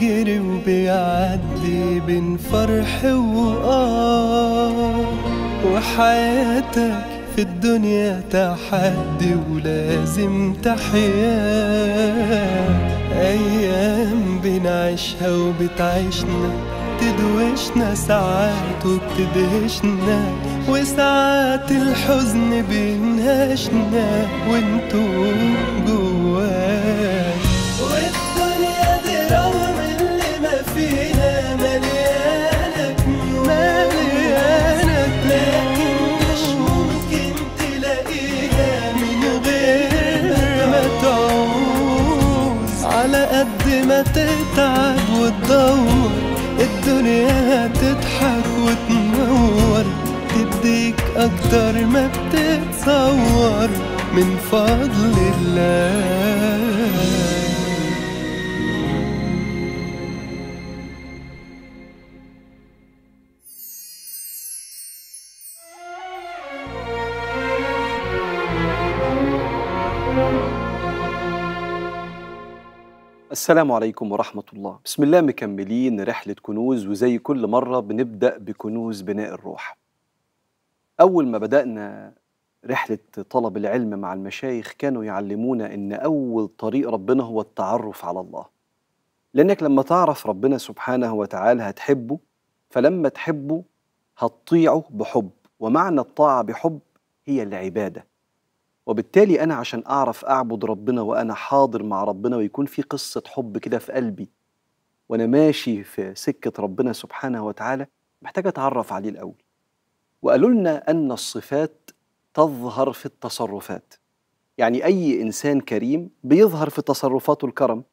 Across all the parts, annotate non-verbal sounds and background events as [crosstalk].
بيجري وبيعدي بين فرح وقار وحياتك في الدنيا تحدي ولازم تحيا أيام بنعيشها وبتعيشنا تدوشنا ساعات وبتدهشنا وساعات الحزن بينهشنا وانتو جواك تتعب وتدور الدنيا هتضحك وتنور تديك أكتر ما بتتصور من فضل الله السلام عليكم ورحمة الله بسم الله مكملين رحلة كنوز وزي كل مرة بنبدأ بكنوز بناء الروح أول ما بدأنا رحلة طلب العلم مع المشايخ كانوا يعلمونا إن أول طريق ربنا هو التعرف على الله لأنك لما تعرف ربنا سبحانه وتعالى هتحبه فلما تحبه هتطيعه بحب ومعنى الطاعة بحب هي العبادة وبالتالي انا عشان اعرف اعبد ربنا وانا حاضر مع ربنا ويكون في قصه حب كده في قلبي وانا ماشي في سكه ربنا سبحانه وتعالى محتاج اتعرف عليه الاول وقالوا لنا ان الصفات تظهر في التصرفات يعني اي انسان كريم بيظهر في تصرفاته الكرم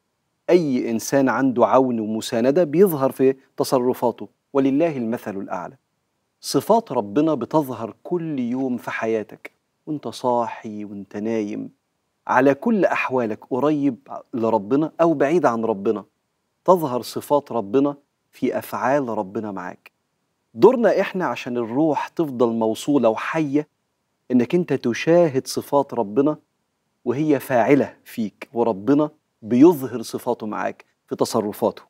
اي انسان عنده عون ومسانده بيظهر في تصرفاته ولله المثل الاعلى صفات ربنا بتظهر كل يوم في حياتك وانت صاحي وانت نايم على كل احوالك قريب لربنا او بعيد عن ربنا تظهر صفات ربنا في افعال ربنا معاك دورنا احنا عشان الروح تفضل موصوله وحيه انك انت تشاهد صفات ربنا وهي فاعله فيك وربنا بيظهر صفاته معاك في تصرفاته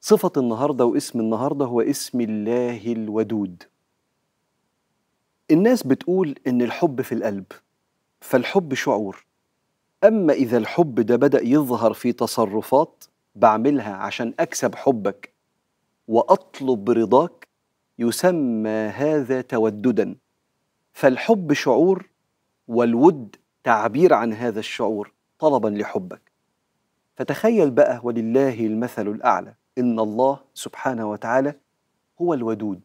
صفه النهارده واسم النهارده هو اسم الله الودود الناس بتقول إن الحب في القلب فالحب شعور أما إذا الحب ده بدأ يظهر في تصرفات بعملها عشان أكسب حبك وأطلب رضاك يسمى هذا توددا فالحب شعور والود تعبير عن هذا الشعور طلبا لحبك فتخيل بقى ولله المثل الأعلى إن الله سبحانه وتعالى هو الودود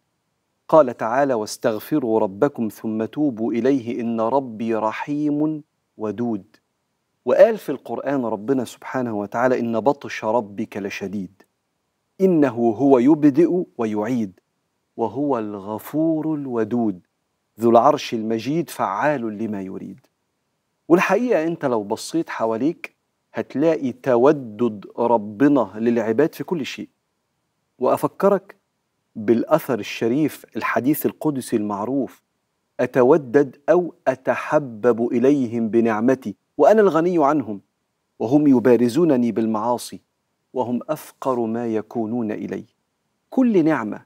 قال تعالى واستغفروا ربكم ثم توبوا اليه ان ربي رحيم ودود وقال في القران ربنا سبحانه وتعالى ان بطش ربك لشديد انه هو يبدئ ويعيد وهو الغفور الودود ذو العرش المجيد فعال لما يريد والحقيقه انت لو بصيت حواليك هتلاقي تودد ربنا للعباد في كل شيء وافكرك بالاثر الشريف الحديث القدسي المعروف اتودد او اتحبب اليهم بنعمتي وانا الغني عنهم وهم يبارزونني بالمعاصي وهم افقر ما يكونون الي كل نعمه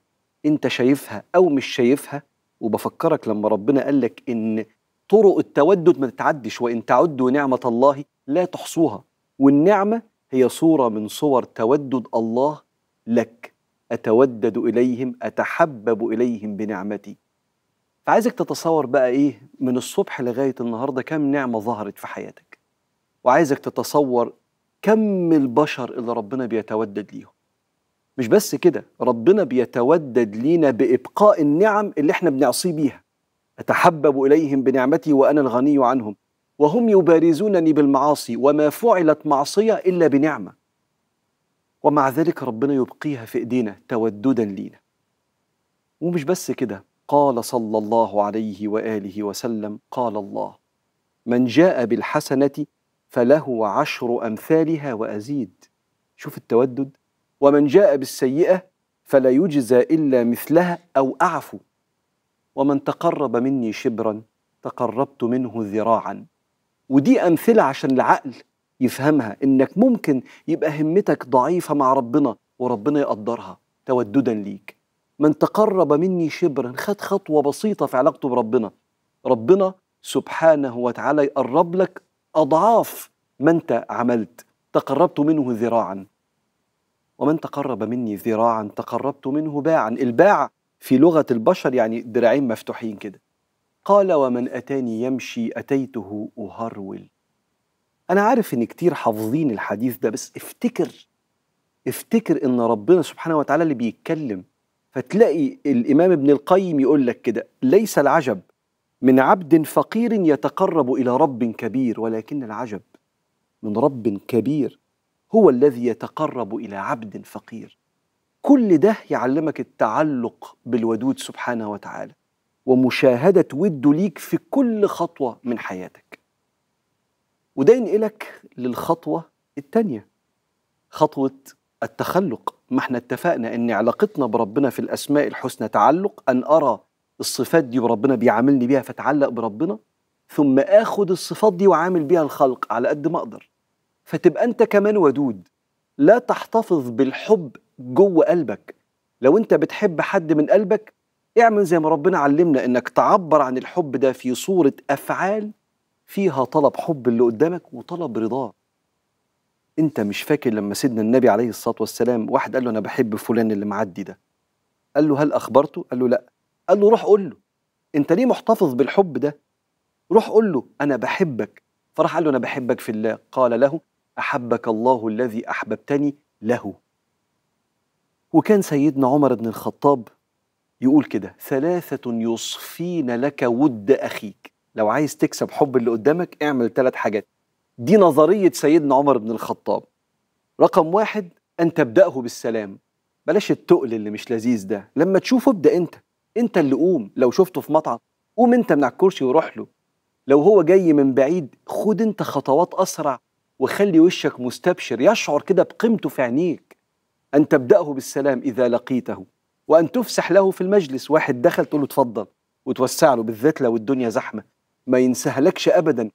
انت شايفها او مش شايفها وبفكرك لما ربنا قال لك ان طرق التودد ما تتعدش وان تعدوا نعمه الله لا تحصوها والنعمه هي صوره من صور تودد الله لك أتودد إليهم أتحبب إليهم بنعمتي فعايزك تتصور بقى إيه من الصبح لغاية النهاردة كم نعمة ظهرت في حياتك وعايزك تتصور كم البشر اللي ربنا بيتودد ليهم مش بس كده ربنا بيتودد لينا بإبقاء النعم اللي احنا بنعصيه بيها أتحبب إليهم بنعمتي وأنا الغني عنهم وهم يبارزونني بالمعاصي وما فعلت معصية إلا بنعمة ومع ذلك ربنا يبقيها في ايدينا توددا لينا ومش بس كده قال صلى الله عليه واله وسلم قال الله من جاء بالحسنه فله عشر امثالها وازيد شوف التودد ومن جاء بالسيئه فلا يجزى الا مثلها او اعفو ومن تقرب مني شبرا تقربت منه ذراعا ودي امثله عشان العقل يفهمها انك ممكن يبقى همتك ضعيفه مع ربنا وربنا يقدرها توددا ليك من تقرب مني شبرا خد خطوه بسيطه في علاقته بربنا ربنا سبحانه وتعالى يقرب لك اضعاف ما انت عملت تقربت منه ذراعا ومن تقرب مني ذراعا تقربت منه باعا الباع في لغه البشر يعني ذراعين مفتوحين كده قال ومن اتاني يمشي اتيته اهرول أنا عارف إن كتير حافظين الحديث ده بس افتكر افتكر إن ربنا سبحانه وتعالى اللي بيتكلم فتلاقي الإمام ابن القيم يقول لك كده ليس العجب من عبد فقير يتقرب إلى رب كبير ولكن العجب من رب كبير هو الذي يتقرب إلى عبد فقير كل ده يعلمك التعلق بالودود سبحانه وتعالى ومشاهدة وده ليك في كل خطوة من حياتك وده ينقلك للخطوة التانية خطوة التخلق ما احنا اتفقنا ان علاقتنا بربنا في الاسماء الحسنى تعلق ان ارى الصفات دي وربنا بيعاملني بيها فتعلق بربنا ثم اخد الصفات دي وعامل بيها الخلق على قد ما اقدر فتبقى انت كمان ودود لا تحتفظ بالحب جوه قلبك لو انت بتحب حد من قلبك اعمل زي ما ربنا علمنا انك تعبر عن الحب ده في صورة افعال فيها طلب حب اللي قدامك وطلب رضاه انت مش فاكر لما سيدنا النبي عليه الصلاه والسلام واحد قال له انا بحب فلان اللي معدي ده قال له هل اخبرته قال له لا قال له روح قول له انت ليه محتفظ بالحب ده روح قول له انا بحبك فراح قال له انا بحبك في الله قال له احبك الله الذي احببتني له وكان سيدنا عمر بن الخطاب يقول كده ثلاثه يصفين لك ود اخيك لو عايز تكسب حب اللي قدامك اعمل ثلاث حاجات دي نظرية سيدنا عمر بن الخطاب رقم واحد أن تبدأه بالسلام بلاش التقل اللي مش لذيذ ده لما تشوفه ابدأ أنت أنت اللي قوم لو شفته في مطعم قوم أنت من على الكرسي وروح له لو هو جاي من بعيد خد أنت خطوات أسرع وخلي وشك مستبشر يشعر كده بقيمته في عينيك أن تبدأه بالسلام إذا لقيته وأن تفسح له في المجلس واحد دخل تقول له اتفضل وتوسع له بالذات لو الدنيا زحمة ما ينسهلكش ابدا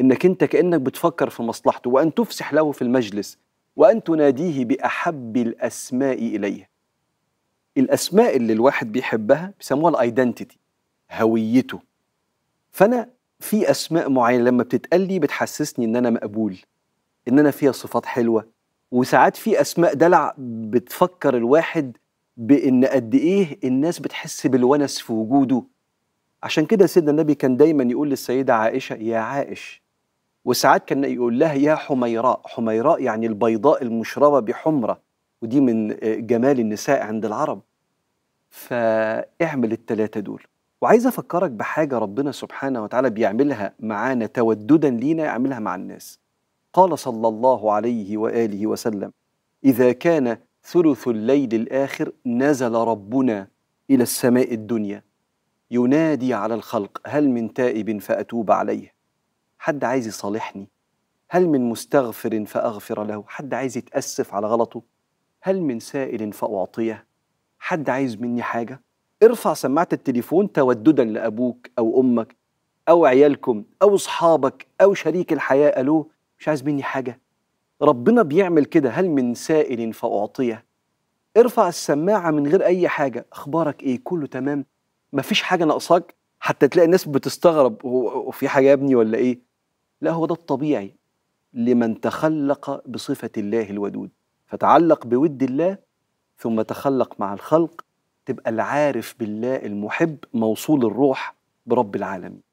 انك انت كانك بتفكر في مصلحته وان تفسح له في المجلس وان تناديه باحب الاسماء اليه الاسماء اللي الواحد بيحبها بيسموها الايدنتيتي هويته فانا في اسماء معينه لما بتتقال لي بتحسسني ان انا مقبول ان انا فيها صفات حلوه وساعات في اسماء دلع بتفكر الواحد بان قد ايه الناس بتحس بالونس في وجوده عشان كده سيدنا النبي كان دايما يقول للسيدة عائشة يا عائش وساعات كان يقول لها يا حميراء حميراء يعني البيضاء المشربة بحمرة ودي من آه، جمال النساء عند العرب فاعمل التلاتة دول وعايز أفكرك بحاجة ربنا سبحانه وتعالى بيعملها معانا توددا لينا يعملها مع الناس قال صلى الله عليه وآله وسلم إذا كان ثلث الليل الآخر نزل ربنا إلى السماء الدنيا ينادي على الخلق هل من تائب فأتوب عليه حد عايز يصالحني هل من مستغفر فأغفر له حد عايز يتأسف على غلطه هل من سائل فأعطيه حد عايز مني حاجة ارفع سماعة التليفون توددا لأبوك أو أمك أو عيالكم أو أصحابك أو شريك الحياة ألو مش عايز مني حاجة ربنا بيعمل كده هل من سائل فأعطيه ارفع السماعة من غير أي حاجة أخبارك إيه كله تمام مفيش حاجه ناقصاك حتى تلاقي الناس بتستغرب وفي حاجه يا ابني ولا ايه لا هو ده الطبيعي لمن تخلق بصفه الله الودود فتعلق بود الله ثم تخلق مع الخلق تبقى العارف بالله المحب موصول الروح برب العالمين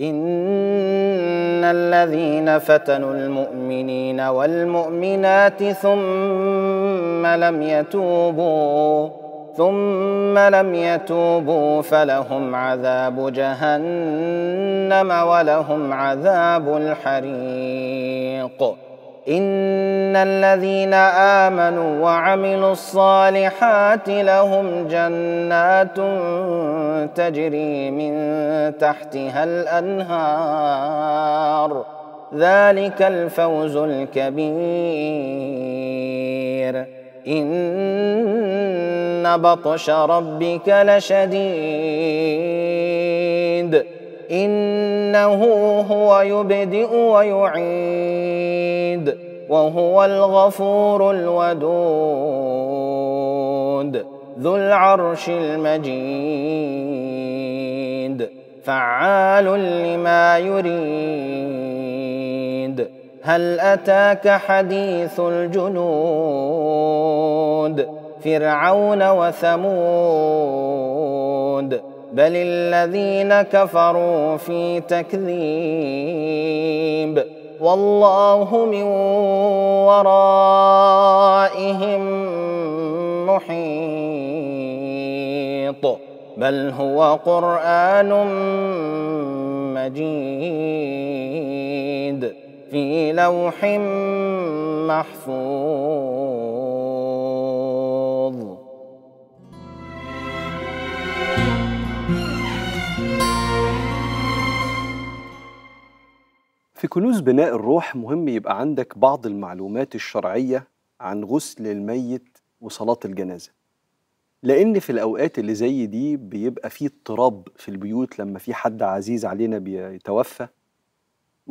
إن الذين فتنوا المؤمنين والمؤمنات ثم لم يتوبوا ثم لم يتوبوا فلهم عذاب جهنم ولهم عذاب الحريق ان الذين امنوا وعملوا الصالحات لهم جنات تجري من تحتها الانهار ذلك الفوز الكبير إن بطش ربك لشديد إنه هو يبدئ ويعيد وهو الغفور الودود ذو العرش المجيد فعال لما يريد هل أتاك حديث الجنود فرعون وثمود بل الذين كفروا في تكذيب والله من ورائهم محيط بل هو قرآن مجيد في لوح محفوظ في كنوز بناء الروح مهم يبقى عندك بعض المعلومات الشرعية عن غسل الميت وصلاة الجنازة لأن في الأوقات اللي زي دي بيبقى فيه اضطراب في البيوت لما في حد عزيز علينا بيتوفى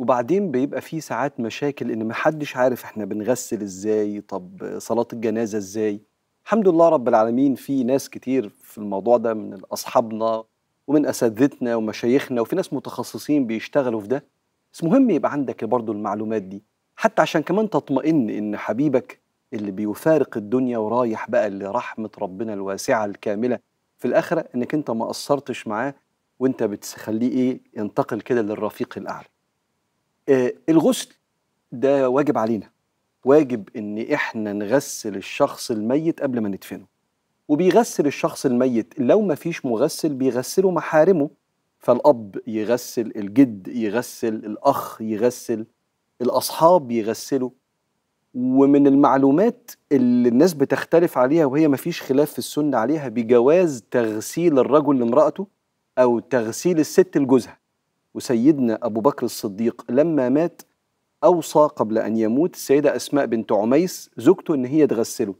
وبعدين بيبقى في ساعات مشاكل ان محدش عارف احنا بنغسل ازاي طب صلاه الجنازه ازاي الحمد لله رب العالمين في ناس كتير في الموضوع ده من اصحابنا ومن اساتذتنا ومشايخنا وفي ناس متخصصين بيشتغلوا في ده بس مهم يبقى عندك برضو المعلومات دي حتى عشان كمان تطمئن ان حبيبك اللي بيفارق الدنيا ورايح بقى لرحمه ربنا الواسعه الكامله في الاخره انك انت ما قصرتش معاه وانت بتخليه ايه ينتقل كده للرفيق الاعلى آه، الغسل ده واجب علينا واجب ان احنا نغسل الشخص الميت قبل ما ندفنه وبيغسل الشخص الميت لو ما فيش مغسل بيغسله محارمه فالاب يغسل الجد يغسل الاخ يغسل الاصحاب يغسلوا ومن المعلومات اللي الناس بتختلف عليها وهي ما فيش خلاف في السنه عليها بجواز تغسيل الرجل لامراته او تغسيل الست لجوزها وسيدنا أبو بكر الصديق لما مات أوصى قبل أن يموت السيدة أسماء بنت عميس زوجته إن هي تغسله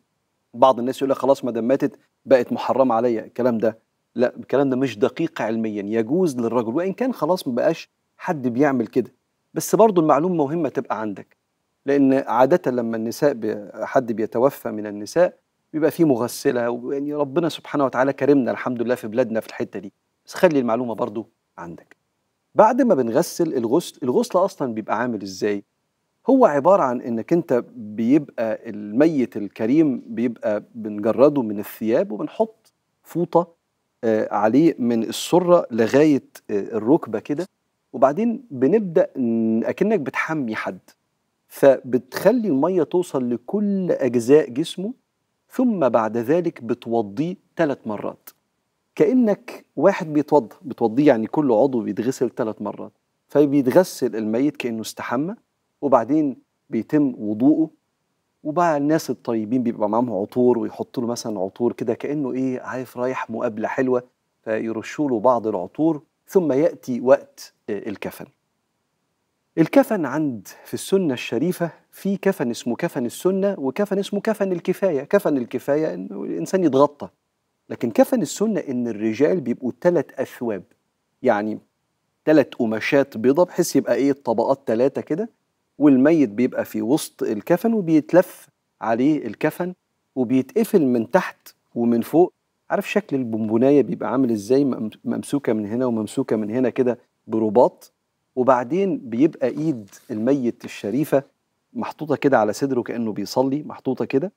بعض الناس يقول لك خلاص ما دام ماتت بقت محرمة عليا الكلام ده لا الكلام ده مش دقيق علميا يجوز للرجل وإن كان خلاص ما بقاش حد بيعمل كده بس برضه المعلومة مهمة تبقى عندك لأن عادة لما النساء حد بيتوفى من النساء بيبقى فيه مغسلة ويعني ربنا سبحانه وتعالى كرمنا الحمد لله في بلادنا في الحتة دي بس خلي المعلومة برضه عندك بعد ما بنغسل الغسل الغسل اصلا بيبقى عامل ازاي هو عباره عن انك انت بيبقى الميت الكريم بيبقى بنجرده من الثياب وبنحط فوطه آه، عليه من السره لغايه آه، الركبه كده وبعدين بنبدا اكنك بتحمي حد فبتخلي الميه توصل لكل اجزاء جسمه ثم بعد ذلك بتوضيه ثلاث مرات كانك واحد بيتوضى بتوضيه يعني كل عضو بيتغسل ثلاث مرات فبيتغسل الميت كانه استحمى وبعدين بيتم وضوءه وبقى الناس الطيبين بيبقى معاهم عطور ويحطوا له مثلا عطور كده كانه ايه عارف رايح مقابله حلوه فيرشوا له بعض العطور ثم ياتي وقت آه، الكفن الكفن عند في السنة الشريفة في كفن اسمه كفن السنة وكفن اسمه كفن الكفاية كفن الكفاية إنه الإنسان يتغطى لكن كفن السنة إن الرجال بيبقوا ثلاث أثواب يعني ثلاث قماشات بيضة بحيث يبقى إيه الطبقات ثلاثة كده والميت بيبقى في وسط الكفن وبيتلف عليه الكفن وبيتقفل من تحت ومن فوق عارف شكل البنبناية بيبقى عامل إزاي ممسوكة من هنا وممسوكة من هنا كده برباط وبعدين بيبقى إيد الميت الشريفة محطوطة كده على صدره كأنه بيصلي محطوطة كده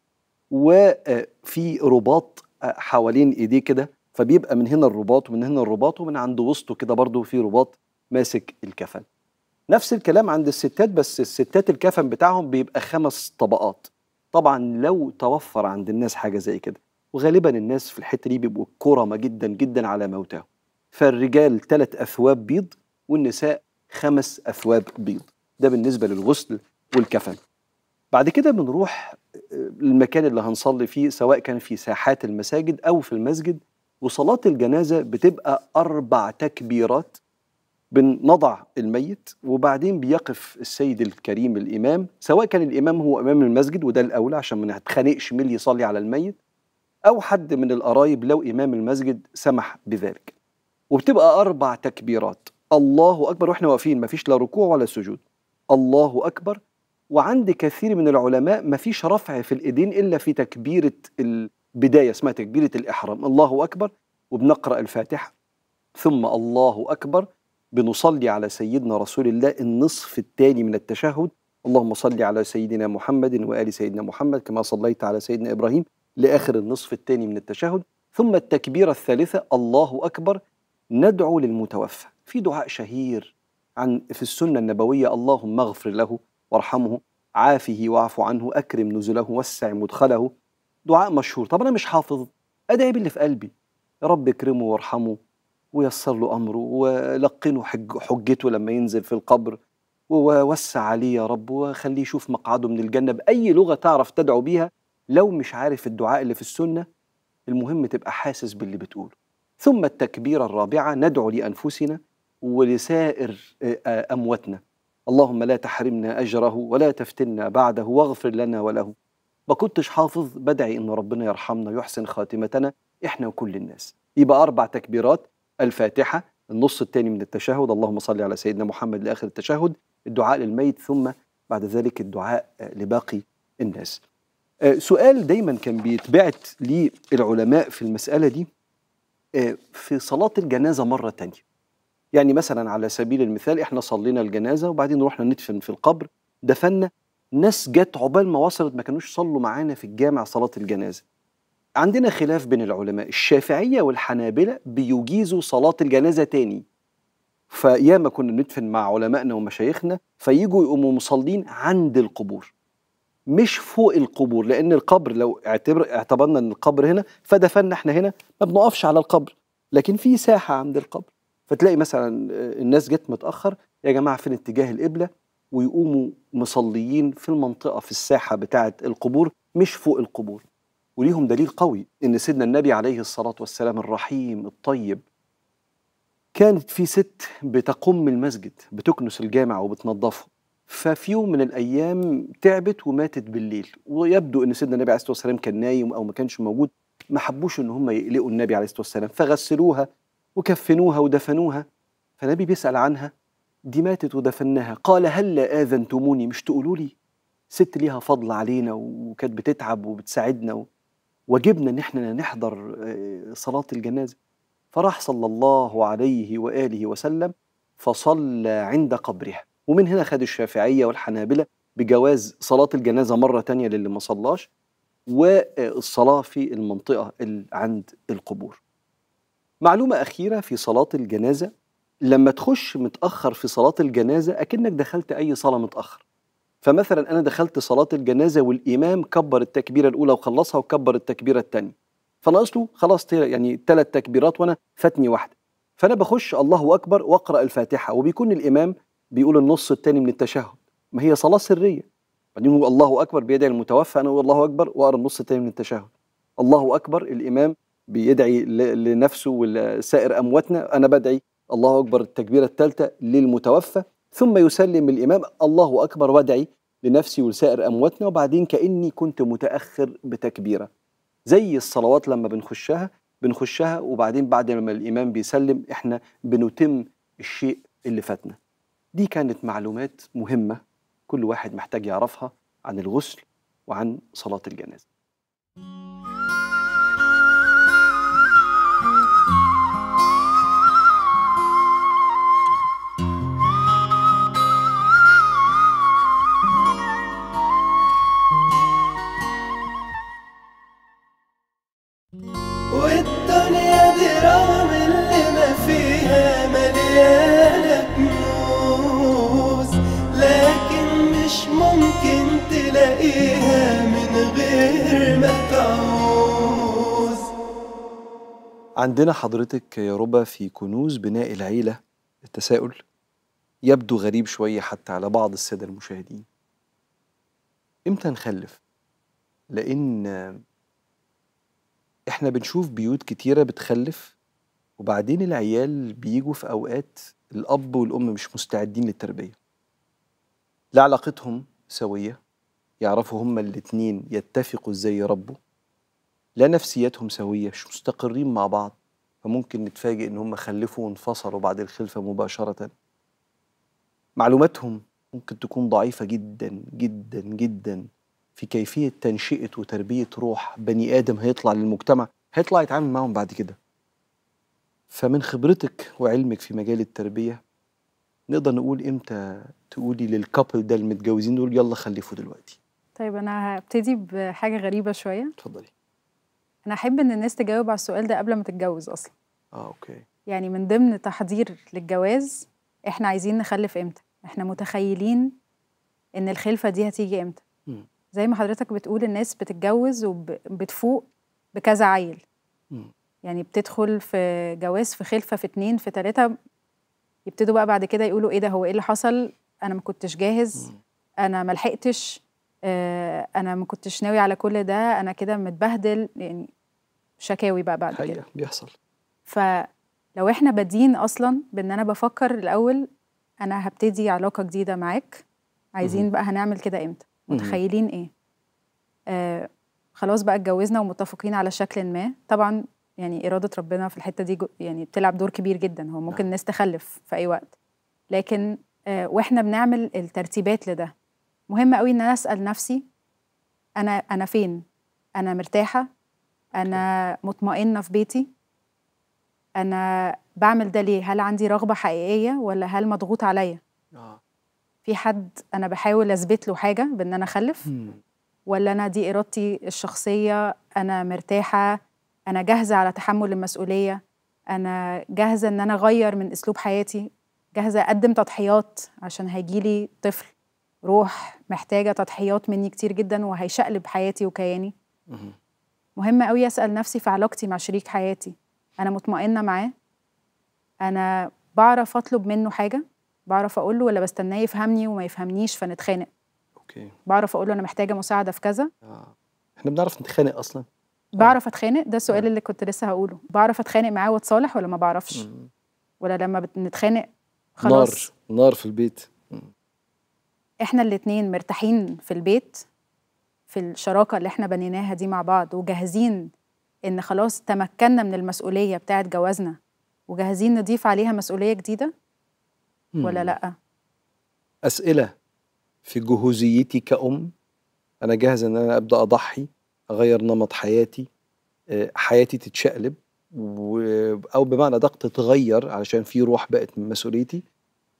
وفي رباط حوالين ايديه كده فبيبقى من هنا الرباط ومن هنا الرباط ومن عند وسطه كده برضه في رباط ماسك الكفن نفس الكلام عند الستات بس الستات الكفن بتاعهم بيبقى خمس طبقات طبعا لو توفر عند الناس حاجه زي كده وغالبا الناس في الحته دي بيبقوا كرمه جدا جدا على موتاهم فالرجال ثلاث اثواب بيض والنساء خمس اثواب بيض ده بالنسبه للغسل والكفن بعد كده بنروح المكان اللي هنصلي فيه سواء كان في ساحات المساجد أو في المسجد وصلاة الجنازة بتبقى أربع تكبيرات بنضع الميت وبعدين بيقف السيد الكريم الإمام سواء كان الإمام هو إمام المسجد وده الأولى عشان ما نتخانقش مين اللي يصلي على الميت أو حد من القرايب لو إمام المسجد سمح بذلك وبتبقى أربع تكبيرات الله أكبر وإحنا واقفين مفيش لا ركوع ولا سجود الله أكبر وعند كثير من العلماء ما فيش رفع في الايدين الا في تكبيره البدايه اسمها تكبيره الاحرام الله اكبر وبنقرا الفاتحه ثم الله اكبر بنصلي على سيدنا رسول الله النصف الثاني من التشهد اللهم صل على سيدنا محمد وآل سيدنا محمد كما صليت على سيدنا إبراهيم لآخر النصف الثاني من التشهد ثم التكبيرة الثالثة الله أكبر ندعو للمتوفى في دعاء شهير عن في السنة النبوية اللهم اغفر له وارحمه عافه واعف عنه أكرم نزله وسع مدخله دعاء مشهور طب أنا مش حافظ أدعي باللي في قلبي يا رب اكرمه وارحمه ويسر له أمره ولقنه حج حجته لما ينزل في القبر ووسع عليه يا رب وخليه يشوف مقعده من الجنة بأي لغة تعرف تدعو بيها لو مش عارف الدعاء اللي في السنة المهم تبقى حاسس باللي بتقوله ثم التكبيرة الرابعة ندعو لأنفسنا ولسائر أمواتنا اللهم لا تحرمنا أجره ولا تفتنا بعده واغفر لنا وله ما كنتش حافظ بدعي إن ربنا يرحمنا يحسن خاتمتنا إحنا وكل الناس يبقى أربع تكبيرات الفاتحة النص الثاني من التشهد اللهم صل على سيدنا محمد لآخر التشهد الدعاء للميت ثم بعد ذلك الدعاء لباقي الناس آه، سؤال دايما كان بيتبعت للعلماء في المسألة دي آه، في صلاة الجنازة مرة تانية يعني مثلا على سبيل المثال احنا صلينا الجنازه وبعدين رحنا ندفن في القبر دفنا ناس جت عقبال ما وصلت ما كانوش صلوا معانا في الجامع صلاه الجنازه عندنا خلاف بين العلماء الشافعيه والحنابله بيجيزوا صلاه الجنازه تاني فياما كنا ندفن مع علمائنا ومشايخنا فيجوا يقوموا مصلين عند القبور مش فوق القبور لان القبر لو اعتبر اعتبرنا ان القبر هنا فدفنا احنا هنا ما بنقفش على القبر لكن في ساحه عند القبر فتلاقي مثلا آه، الناس جت متاخر يا جماعه فين اتجاه القبله ويقوموا مصليين في المنطقه في الساحه بتاعه القبور مش فوق القبور وليهم دليل قوي ان سيدنا النبي عليه الصلاه والسلام الرحيم الطيب كانت في ست بتقم المسجد بتكنس الجامع وبتنظفه ففي يوم من الايام تعبت وماتت بالليل ويبدو ان سيدنا النبي عليه الصلاه والسلام كان نايم او ما كانش موجود ما حبوش ان هم يقلقوا النبي عليه الصلاه والسلام فغسلوها وكفنوها ودفنوها فالنبي بيسأل عنها دي ماتت ودفناها قال هل آذنتموني مش تقولوا لي ست ليها فضل علينا وكانت بتتعب وبتساعدنا وجبنا واجبنا ان احنا نحضر آه، صلاة الجنازة فراح صلى الله عليه وآله وسلم فصلى عند قبرها ومن هنا خد الشافعية والحنابلة بجواز صلاة الجنازة مرة تانية للي ما صلاش والصلاة في المنطقة اللي عند القبور معلومة أخيرة في صلاة الجنازة لما تخش متأخر في صلاة الجنازة أكنك دخلت أي صلاة متأخر فمثلا أنا دخلت صلاة الجنازة والإمام كبر التكبيرة الأولى وخلصها وكبر التكبيرة الثانية فناقص له خلاص يعني ثلاث تكبيرات وأنا فاتني واحدة فأنا بخش الله أكبر وأقرأ الفاتحة وبيكون الإمام بيقول النص الثاني من التشهد ما هي صلاة سرية بعدين الله أكبر بيدعي المتوفى أنا أقول الله أكبر وأقرأ النص الثاني من التشهد الله أكبر الإمام بيدعي لنفسه والسائر أمواتنا أنا بدعي الله أكبر التكبيرة الثالثة للمتوفى ثم يسلم الإمام الله أكبر وادعي لنفسي ولسائر أمواتنا وبعدين كأني كنت متأخر بتكبيرة زي الصلوات لما بنخشها بنخشها وبعدين بعد ما الإمام بيسلم إحنا بنتم الشيء اللي فاتنا دي كانت معلومات مهمة كل واحد محتاج يعرفها عن الغسل وعن صلاة الجنازة عندنا حضرتك يا ربا في كنوز بناء العيلة التساؤل يبدو غريب شوية حتى على بعض السادة المشاهدين إمتى نخلف؟ لأن إحنا بنشوف بيوت كتيرة بتخلف وبعدين العيال بيجوا في أوقات الأب والأم مش مستعدين للتربية لا علاقتهم سوية يعرفوا هما الاتنين يتفقوا إزاي يربوا لا نفسياتهم سويه مش مستقرين مع بعض فممكن نتفاجئ ان هم خلفوا وانفصلوا بعد الخلفه مباشره معلوماتهم ممكن تكون ضعيفه جدا جدا جدا في كيفيه تنشئه وتربيه روح بني ادم هيطلع للمجتمع هيطلع يتعامل معهم بعد كده فمن خبرتك وعلمك في مجال التربيه نقدر نقول امتى تقولي للكابل ده المتجوزين دول يلا خلفوا دلوقتي طيب انا هبتدي بحاجه غريبه شويه تفضلي انا احب ان الناس تجاوب على السؤال ده قبل ما تتجوز اصلا اه اوكي يعني من ضمن تحضير للجواز احنا عايزين نخلف امتى احنا متخيلين ان الخلفه دي هتيجي امتى زي ما حضرتك بتقول الناس بتتجوز وبتفوق بكذا عيل يعني بتدخل في جواز في خلفه في اتنين في تلاته يبتدوا بقى بعد كده يقولوا ايه ده هو ايه اللي حصل انا ما كنتش جاهز انا ما لحقتش آه، انا ما كنتش ناوي على كل ده انا كده متبهدل يعني شكاوي بقى بعد كده بيحصل فلو احنا بادين اصلا بان انا بفكر الاول انا هبتدي علاقه جديده معاك عايزين بقى هنعمل كده امتى متخيلين ايه آه خلاص بقى اتجوزنا ومتفقين على شكل ما طبعا يعني اراده ربنا في الحته دي يعني بتلعب دور كبير جدا هو ممكن نعم. الناس تخلف في اي وقت لكن آه واحنا بنعمل الترتيبات لده مهم قوي ان انا اسال نفسي انا انا فين انا مرتاحه انا مطمئنه في بيتي انا بعمل ده ليه هل عندي رغبه حقيقيه ولا هل مضغوط عليا آه. في حد انا بحاول اثبت له حاجه بان انا اخلف ولا انا دي ارادتي الشخصيه انا مرتاحه انا جاهزه على تحمل المسؤوليه انا جاهزه ان انا اغير من اسلوب حياتي جاهزه اقدم تضحيات عشان هيجيلي طفل روح محتاجه تضحيات مني كتير جدا وهيشقلب حياتي وكياني مهم قوي اسال نفسي في علاقتي مع شريك حياتي انا مطمئنه معاه انا بعرف اطلب منه حاجه بعرف اقول له ولا بستناه يفهمني وما يفهمنيش فنتخانق اوكي بعرف اقول له انا محتاجه مساعده في كذا آه. احنا بنعرف نتخانق اصلا بعرف اتخانق ده السؤال آه. اللي كنت لسه هقوله بعرف اتخانق معاه واتصالح ولا ما بعرفش ولا لما بنتخانق خلاص نار نار في البيت احنا الاتنين مرتاحين في البيت في الشراكة اللي احنا بنيناها دي مع بعض وجاهزين ان خلاص تمكنا من المسؤولية بتاعة جوازنا وجاهزين نضيف عليها مسؤولية جديدة مم. ولا لأ؟ أسئلة في جهوزيتي كأم أنا جاهز إن أنا أبدأ أضحي أغير نمط حياتي آه، حياتي تتشقلب و... أو بمعنى أدق تتغير علشان في روح بقت من مسؤوليتي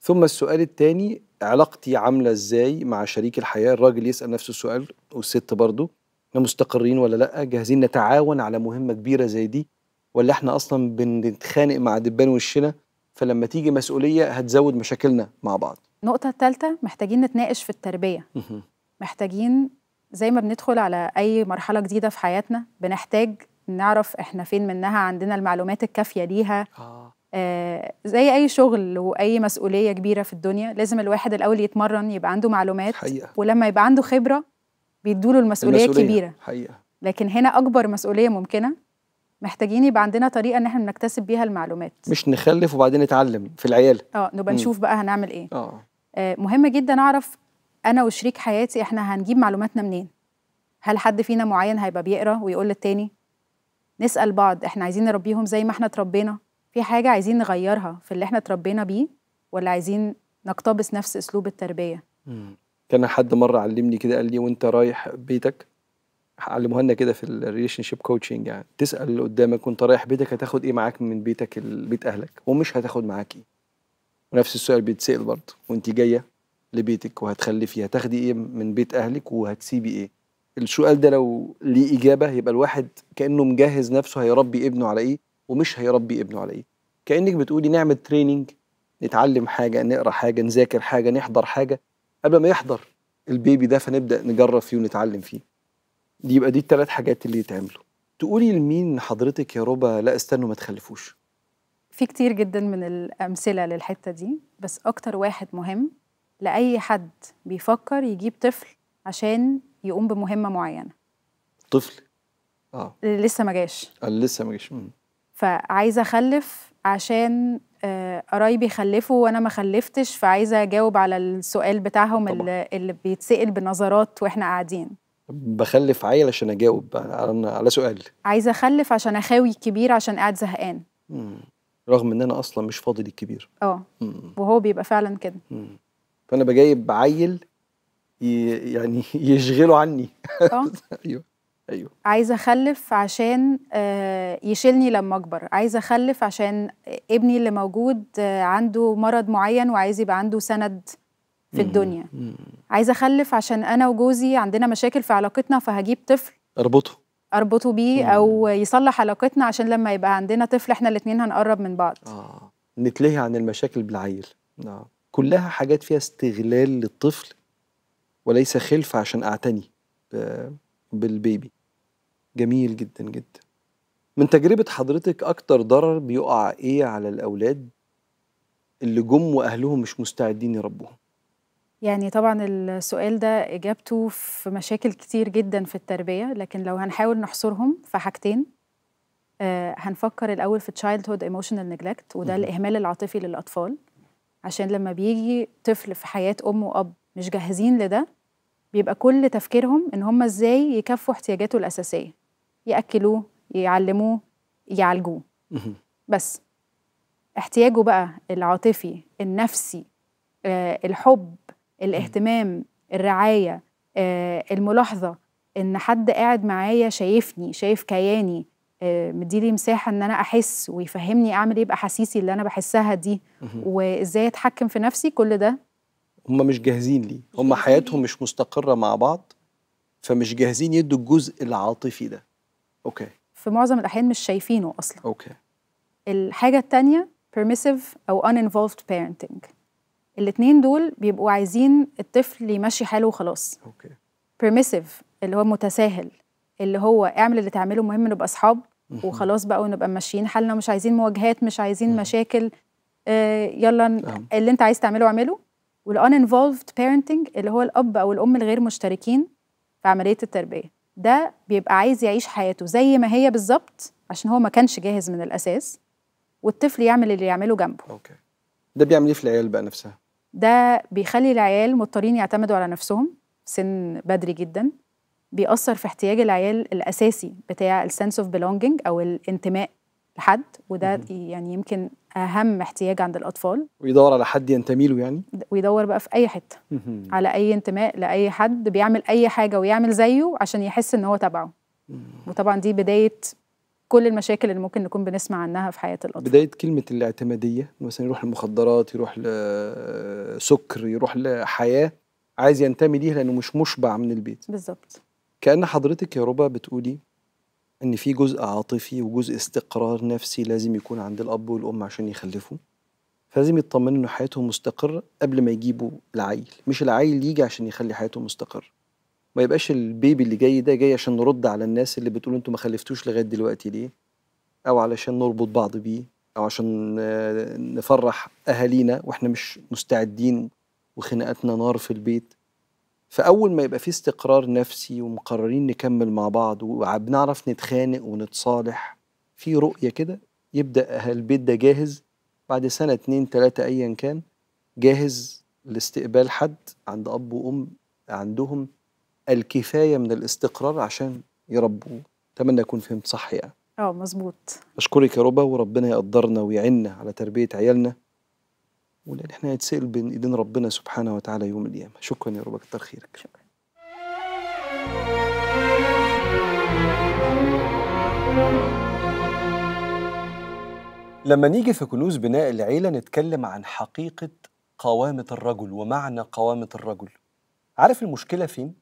ثم السؤال الثاني علاقتي عامله ازاي مع شريك الحياه الراجل يسال نفسه السؤال والست برضه احنا مستقرين ولا لا جاهزين نتعاون على مهمه كبيره زي دي ولا احنا اصلا بنتخانق مع دبان وشنا فلما تيجي مسؤوليه هتزود مشاكلنا مع بعض النقطه الثالثه محتاجين نتناقش في التربيه محتاجين زي ما بندخل على اي مرحله جديده في حياتنا بنحتاج نعرف احنا فين منها عندنا المعلومات الكافيه ليها آه. آه، زي اي شغل واي مسؤوليه كبيره في الدنيا لازم الواحد الاول يتمرن يبقى عنده معلومات حقيقة. ولما يبقى عنده خبره بيدوا له المسؤوليه الكبيره حقيقة. لكن هنا اكبر مسؤوليه ممكنه محتاجين يبقى عندنا طريقه ان احنا نكتسب بيها المعلومات مش نخلف وبعدين نتعلم في العيال اه نبقى نشوف بقى هنعمل ايه آه. اه مهم جدا اعرف انا وشريك حياتي احنا هنجيب معلوماتنا منين هل حد فينا معين هيبقى بيقرا ويقول للتاني نسال بعض احنا عايزين نربيهم زي ما احنا اتربينا في حاجة عايزين نغيرها في اللي احنا تربينا بيه ولا عايزين نقتبس نفس أسلوب التربية مم. كان حد مرة علمني كده قال لي وأنت رايح بيتك علموها لنا كده في الريليشن شيب كوتشنج يعني تسأل اللي قدامك وأنت رايح بيتك هتاخد إيه معاك من بيتك بيت أهلك ومش هتاخد معاك إيه ونفس السؤال بيتسأل برضه وأنت جاية لبيتك وهتخلفي هتاخدي إيه من بيت أهلك وهتسيبي إيه السؤال ده لو ليه إجابة يبقى الواحد كأنه مجهز نفسه هيربي ابنه على إيه ومش هيربي ابنه على ايه كانك بتقولي نعمل تريننج نتعلم حاجه نقرا حاجه نذاكر حاجه نحضر حاجه قبل ما يحضر البيبي ده فنبدا نجرب فيه ونتعلم فيه دي يبقى دي الثلاث حاجات اللي يتعملوا تقولي لمين حضرتك يا ربا لا استنوا ما تخلفوش في كتير جدا من الامثله للحته دي بس اكتر واحد مهم لاي حد بيفكر يجيب طفل عشان يقوم بمهمه معينه طفل اه لسه ما جاش لسه ما جاش فعايزه اخلف عشان آه، قرايبي خلفوا وانا ما خلفتش فعايزه اجاوب على السؤال بتاعهم طبعا. اللي, بيتسال بنظرات واحنا قاعدين بخلف عيل عشان اجاوب على, على سؤال عايزه اخلف عشان اخاوي كبير عشان قاعد زهقان رغم ان انا اصلا مش فاضي للكبير اه وهو بيبقى فعلا كده فانا بجايب عيل يعني [laughs] يشغله عني اه [laughs] ايوه ايوه عايزه اخلف عشان آه، يشيلني لما اكبر عايزه اخلف عشان ابني اللي موجود آه، عنده مرض معين وعايز يبقى عنده سند في الدنيا عايزه اخلف عشان انا وجوزي عندنا مشاكل في علاقتنا فهجيب طفل اربطه اربطه بيه او يصلح علاقتنا عشان لما يبقى عندنا طفل احنا الاثنين هنقرب من بعض اه نتلهي عن المشاكل بالعيل نعم كلها حاجات فيها استغلال للطفل وليس خلف عشان اعتني بالبيبي جميل جدا جدا من تجربة حضرتك أكتر ضرر بيقع إيه على الأولاد اللي جم وأهلهم مش مستعدين يربوهم يعني طبعا السؤال ده إجابته في مشاكل كتير جدا في التربية لكن لو هنحاول نحصرهم في حاجتين آه هنفكر الأول في childhood emotional neglect وده م. الإهمال العاطفي للأطفال عشان لما بيجي طفل في حياة أم وأب مش جاهزين لده بيبقى كل تفكيرهم ان هم ازاي يكفوا احتياجاته الاساسيه ياكلوه يعلموه يعالجوه بس احتياجه بقى العاطفي النفسي آه، الحب الاهتمام الرعايه آه، الملاحظه ان حد قاعد معايا شايفني شايف كياني آه، مديلي مساحه ان انا احس ويفهمني اعمل ايه باحاسيسي اللي انا بحسها دي وازاي اتحكم في نفسي كل ده هم مش جاهزين ليه هم حياتهم مش مستقرة مع بعض فمش جاهزين يدوا الجزء العاطفي ده اوكي في معظم الأحيان مش شايفينه أصلا اوكي الحاجة التانية permissive أو uninvolved parenting الاتنين دول بيبقوا عايزين الطفل يمشي حاله وخلاص اوكي permissive اللي هو متساهل اللي هو اعمل اللي تعمله المهم نبقى اصحاب وخلاص بقى ونبقى ماشيين حالنا مش عايزين مواجهات مش عايزين مشاكل آه يلا اللي انت عايز تعمله اعمله والان انفولفد بيرنتنج اللي هو الاب او الام الغير مشتركين في عمليه التربيه ده بيبقى عايز يعيش حياته زي ما هي بالظبط عشان هو ما كانش جاهز من الاساس والطفل يعمل اللي يعمله جنبه اوكي ده بيعمل ايه في العيال بقى نفسها ده بيخلي العيال مضطرين يعتمدوا على نفسهم سن بدري جدا بيأثر في احتياج العيال الأساسي بتاع السنس اوف belonging أو الانتماء لحد وده يعني يمكن اهم احتياج عند الاطفال ويدور على حد ينتمي له يعني ويدور بقى في اي حته على اي انتماء لاي حد بيعمل اي حاجه ويعمل زيه عشان يحس ان هو تبعه وطبعا دي بدايه كل المشاكل اللي ممكن نكون بنسمع عنها في حياه الاطفال بدايه كلمه الاعتماديه مثلا يروح للمخدرات يروح لسكر يروح لحياه عايز ينتمي ليها لانه مش مشبع من البيت بالظبط كان حضرتك يا ربا بتقولي ان في جزء عاطفي وجزء استقرار نفسي لازم يكون عند الاب والام عشان يخلفوا فلازم يطمنوا ان حياتهم مستقره قبل ما يجيبوا العيل مش العيل يجي عشان يخلي حياته مستقره ما يبقاش البيبي اللي جاي ده جاي عشان نرد على الناس اللي بتقول انتوا ما خلفتوش لغايه دلوقتي ليه او علشان نربط بعض بيه او عشان آه، نفرح اهالينا واحنا مش مستعدين وخناقاتنا نار في البيت فاول ما يبقى في استقرار نفسي ومقررين نكمل مع بعض وبنعرف نتخانق ونتصالح في رؤيه كده يبدا البيت ده جاهز بعد سنه اتنين تلاته ايا كان جاهز لاستقبال حد عند اب وام عندهم الكفايه من الاستقرار عشان يربوه اتمنى اكون فهمت صح يعني اه مظبوط اشكرك يا ربا وربنا يقدرنا ويعيننا على تربيه عيالنا ولأن احنا نتسأل بين إيدين ربنا سبحانه وتعالى يوم القيامة شكرا يا رب كتر خيرك شكرا لما نيجي في كنوز بناء العيلة نتكلم عن حقيقة قوامة الرجل ومعنى قوامة الرجل عارف المشكلة فين؟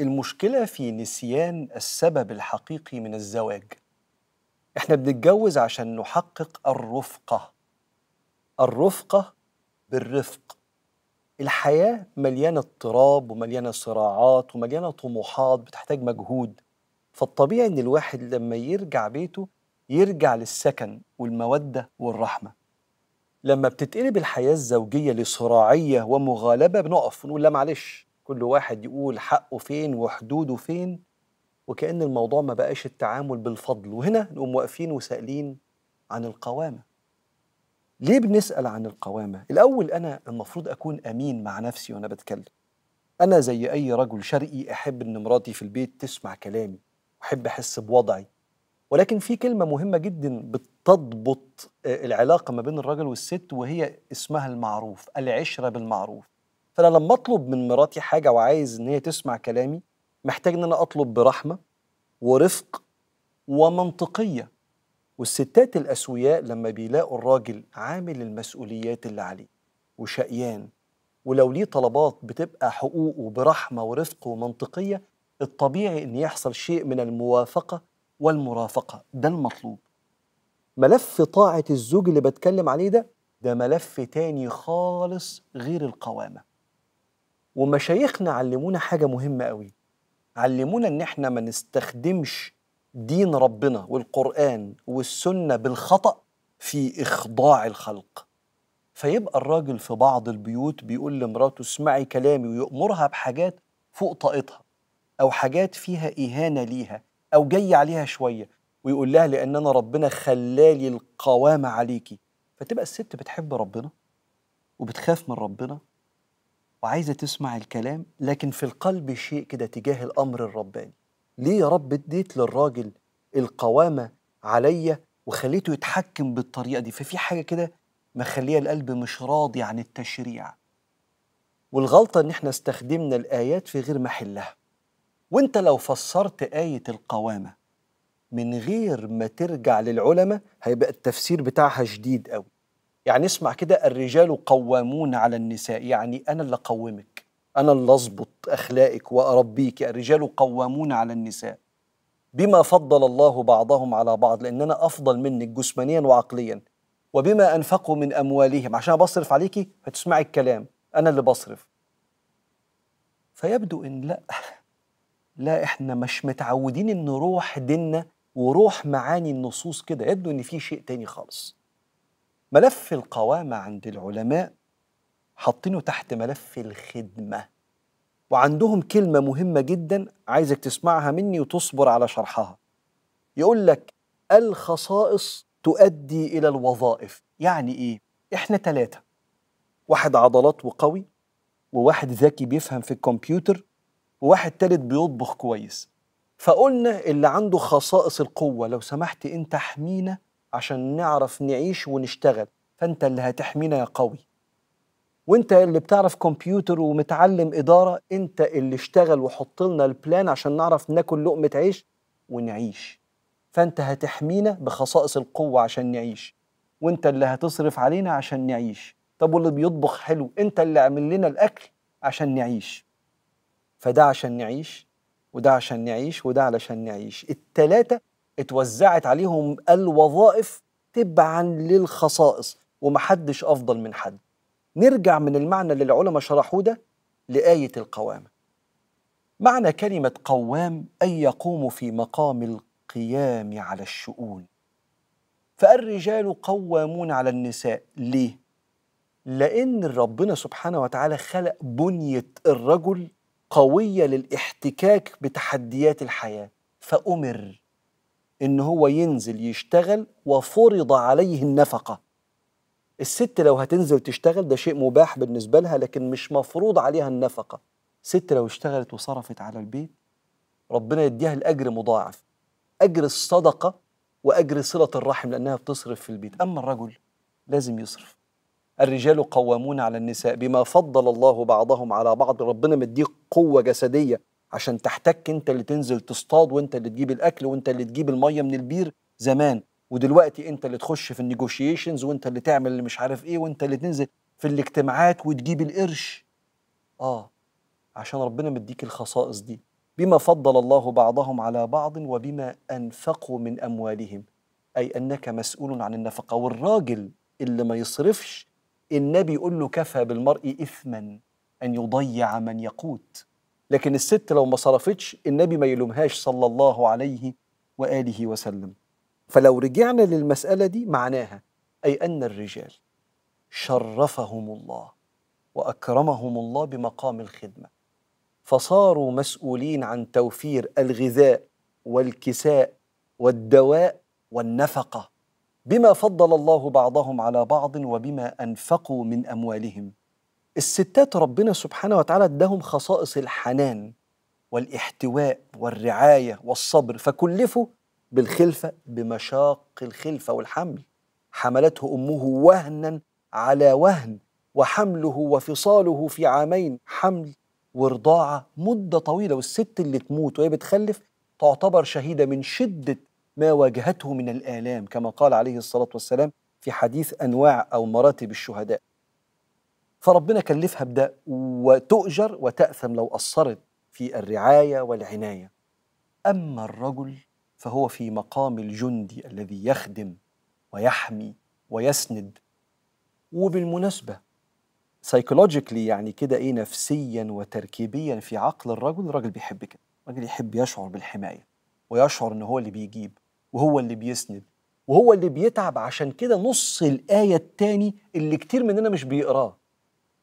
المشكلة في نسيان السبب الحقيقي من الزواج احنا بنتجوز عشان نحقق الرفقة الرفقة بالرفق الحياة مليانة اضطراب ومليانة صراعات ومليانة طموحات بتحتاج مجهود فالطبيعي إن الواحد لما يرجع بيته يرجع للسكن والمودة والرحمة لما بتتقلب الحياة الزوجية لصراعية ومغالبة بنقف ونقول لا معلش كل واحد يقول حقه فين وحدوده فين وكأن الموضوع ما بقاش التعامل بالفضل وهنا نقوم واقفين وسائلين عن القوامة ليه بنسال عن القوامه الاول انا المفروض اكون امين مع نفسي وانا بتكلم انا زي اي رجل شرقي احب ان مراتي في البيت تسمع كلامي احب احس بوضعي ولكن في كلمه مهمه جدا بتضبط آه، العلاقه ما بين الراجل والست وهي اسمها المعروف العشره بالمعروف فانا لما اطلب من مراتي حاجه وعايز ان هي تسمع كلامي محتاج ان انا اطلب برحمه ورفق ومنطقيه والستات الأسوياء لما بيلاقوا الراجل عامل المسؤوليات اللي عليه وشقيان ولو ليه طلبات بتبقى حقوقه برحمة ورفق ومنطقية الطبيعي إن يحصل شيء من الموافقة والمرافقة ده المطلوب ملف طاعة الزوج اللي بتكلم عليه ده ده ملف تاني خالص غير القوامة ومشايخنا علمونا حاجة مهمة قوي علمونا إن إحنا ما نستخدمش دين ربنا والقرآن والسنة بالخطأ في إخضاع الخلق فيبقى الراجل في بعض البيوت بيقول لمراته اسمعي كلامي ويأمرها بحاجات فوق طاقتها أو حاجات فيها إهانة ليها أو جاي عليها شوية ويقول لها لأن أنا ربنا خلالي القوامة عليكي فتبقى الست بتحب ربنا وبتخاف من ربنا وعايزة تسمع الكلام لكن في القلب شيء كده تجاه الأمر الرباني ليه يا رب اديت للراجل القوامة عليا وخليته يتحكم بالطريقة دي ففي حاجة كده مخلية القلب مش راضي عن التشريع والغلطة إن إحنا استخدمنا الآيات في غير محلها وإنت لو فسرت آية القوامة من غير ما ترجع للعلماء هيبقى التفسير بتاعها شديد قوي يعني اسمع كده الرجال قوامون على النساء يعني أنا اللي قومك أنا اللي أظبط أخلاقك وأربيك الرجال قوامون على النساء بما فضل الله بعضهم على بعض لأن أنا أفضل منك جسمانيا وعقليا وبما أنفقوا من أموالهم عشان بصرف عليكي هتسمعي الكلام أنا اللي بصرف فيبدو إن لأ لا إحنا مش متعودين إن روح ديننا وروح معاني النصوص كده يبدو إن في شيء تاني خالص ملف القوامة عند العلماء حاطينه تحت ملف الخدمه وعندهم كلمه مهمه جدا عايزك تسمعها مني وتصبر على شرحها يقول لك الخصائص تؤدي الى الوظائف يعني ايه احنا ثلاثه واحد عضلات وقوي وواحد ذكي بيفهم في الكمبيوتر وواحد تالت بيطبخ كويس فقلنا اللي عنده خصائص القوة لو سمحت انت احمينا عشان نعرف نعيش ونشتغل فانت اللي هتحمينا يا قوي وانت اللي بتعرف كمبيوتر ومتعلم اداره انت اللي اشتغل وحط لنا البلان عشان نعرف ناكل لقمه عيش ونعيش فانت هتحمينا بخصائص القوه عشان نعيش وانت اللي هتصرف علينا عشان نعيش طب واللي بيطبخ حلو انت اللي عمل لنا الاكل عشان نعيش فده عشان نعيش وده عشان نعيش وده علشان نعيش التلاتة اتوزعت عليهم الوظائف تبعا للخصائص ومحدش افضل من حد نرجع من المعنى اللي العلماء شرحوه ده لآية القوامة معنى كلمة قوام أي يقوم في مقام القيام على الشؤون فالرجال قوامون على النساء ليه؟ لأن ربنا سبحانه وتعالى خلق بنية الرجل قوية للاحتكاك بتحديات الحياة فأمر إن هو ينزل يشتغل وفرض عليه النفقة الست لو هتنزل تشتغل ده شيء مباح بالنسبة لها لكن مش مفروض عليها النفقة ست لو اشتغلت وصرفت على البيت ربنا يديها الأجر مضاعف أجر الصدقة وأجر صلة الرحم لأنها بتصرف في البيت أما الرجل لازم يصرف الرجال قوامون على النساء بما فضل الله بعضهم على بعض ربنا مديك قوة جسدية عشان تحتك انت اللي تنزل تصطاد وانت اللي تجيب الاكل وانت اللي تجيب المية من البير زمان ودلوقتي انت اللي تخش في النيجوشيشنز وانت اللي تعمل اللي مش عارف ايه وانت اللي تنزل في الاجتماعات وتجيب القرش اه عشان ربنا مديك الخصائص دي بما فضل الله بعضهم على بعض وبما انفقوا من اموالهم اي انك مسؤول عن النفقه والراجل اللي ما يصرفش النبي يقول له كفى بالمرء اثما ان يضيع من يقوت لكن الست لو ما صرفتش النبي ما يلومهاش صلى الله عليه واله وسلم فلو رجعنا للمسألة دي معناها أي أن الرجال شرفهم الله وأكرمهم الله بمقام الخدمة فصاروا مسؤولين عن توفير الغذاء والكساء والدواء والنفقة بما فضل الله بعضهم على بعض وبما أنفقوا من أموالهم الستات ربنا سبحانه وتعالى ادهم خصائص الحنان والاحتواء والرعاية والصبر فكلفوا بالخلفة بمشاق الخلفة والحمل حملته أمه وهنا على وهن وحمله وفصاله في عامين حمل ورضاعة مدة طويلة والست اللي تموت وهي بتخلف تعتبر شهيدة من شدة ما واجهته من الآلام كما قال عليه الصلاة والسلام في حديث أنواع أو مراتب الشهداء فربنا كلفها بده وتؤجر وتأثم لو قصرت في الرعاية والعناية أما الرجل فهو في مقام الجندي الذي يخدم ويحمي ويسند وبالمناسبة سايكولوجيكلي يعني كده ايه نفسيا وتركيبيا في عقل الرجل الرجل بيحب كده الرجل يحب يشعر بالحماية ويشعر ان هو اللي بيجيب وهو اللي بيسند وهو اللي بيتعب عشان كده نص الآية التاني اللي كتير مننا مش بيقراه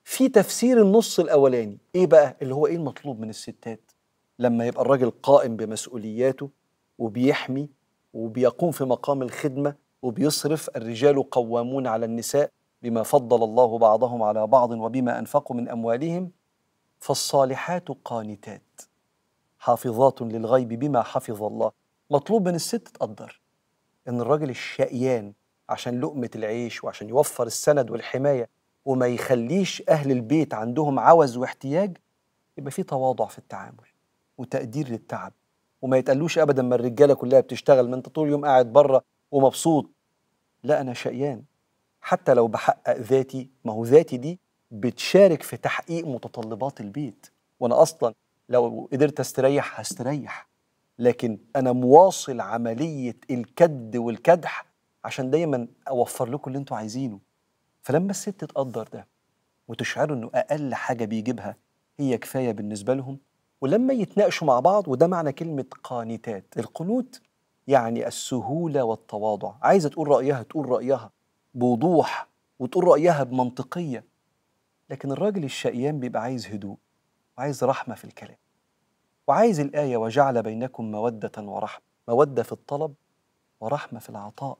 في تفسير النص الأولاني إيه بقى اللي هو إيه المطلوب من الستات لما يبقى الراجل قائم بمسؤولياته وبيحمي وبيقوم في مقام الخدمة وبيصرف الرجال قوامون على النساء بما فضل الله بعضهم على بعض وبما أنفقوا من أموالهم فالصالحات قانتات حافظات للغيب بما حفظ الله مطلوب من الست تقدر إن الراجل الشقيان عشان لقمة العيش وعشان يوفر السند والحماية وما يخليش أهل البيت عندهم عوز واحتياج يبقى في تواضع في التعامل وتقدير للتعب وما يتقالوش ابدا ما الرجاله كلها بتشتغل ما انت طول اليوم قاعد بره ومبسوط لا انا شقيان حتى لو بحقق ذاتي ما هو ذاتي دي بتشارك في تحقيق متطلبات البيت وانا اصلا لو قدرت استريح هستريح لكن انا مواصل عمليه الكد والكدح عشان دايما اوفر لكم اللي انتوا عايزينه فلما الست تقدر ده وتشعروا انه اقل حاجه بيجيبها هي كفايه بالنسبه لهم ولما يتناقشوا مع بعض وده معنى كلمة قانتات القنوت يعني السهولة والتواضع عايزة تقول رأيها تقول رأيها بوضوح وتقول رأيها بمنطقية لكن الراجل الشقيان بيبقى عايز هدوء وعايز رحمة في الكلام وعايز الآية وجعل بينكم مودة ورحمة مودة في الطلب ورحمة في العطاء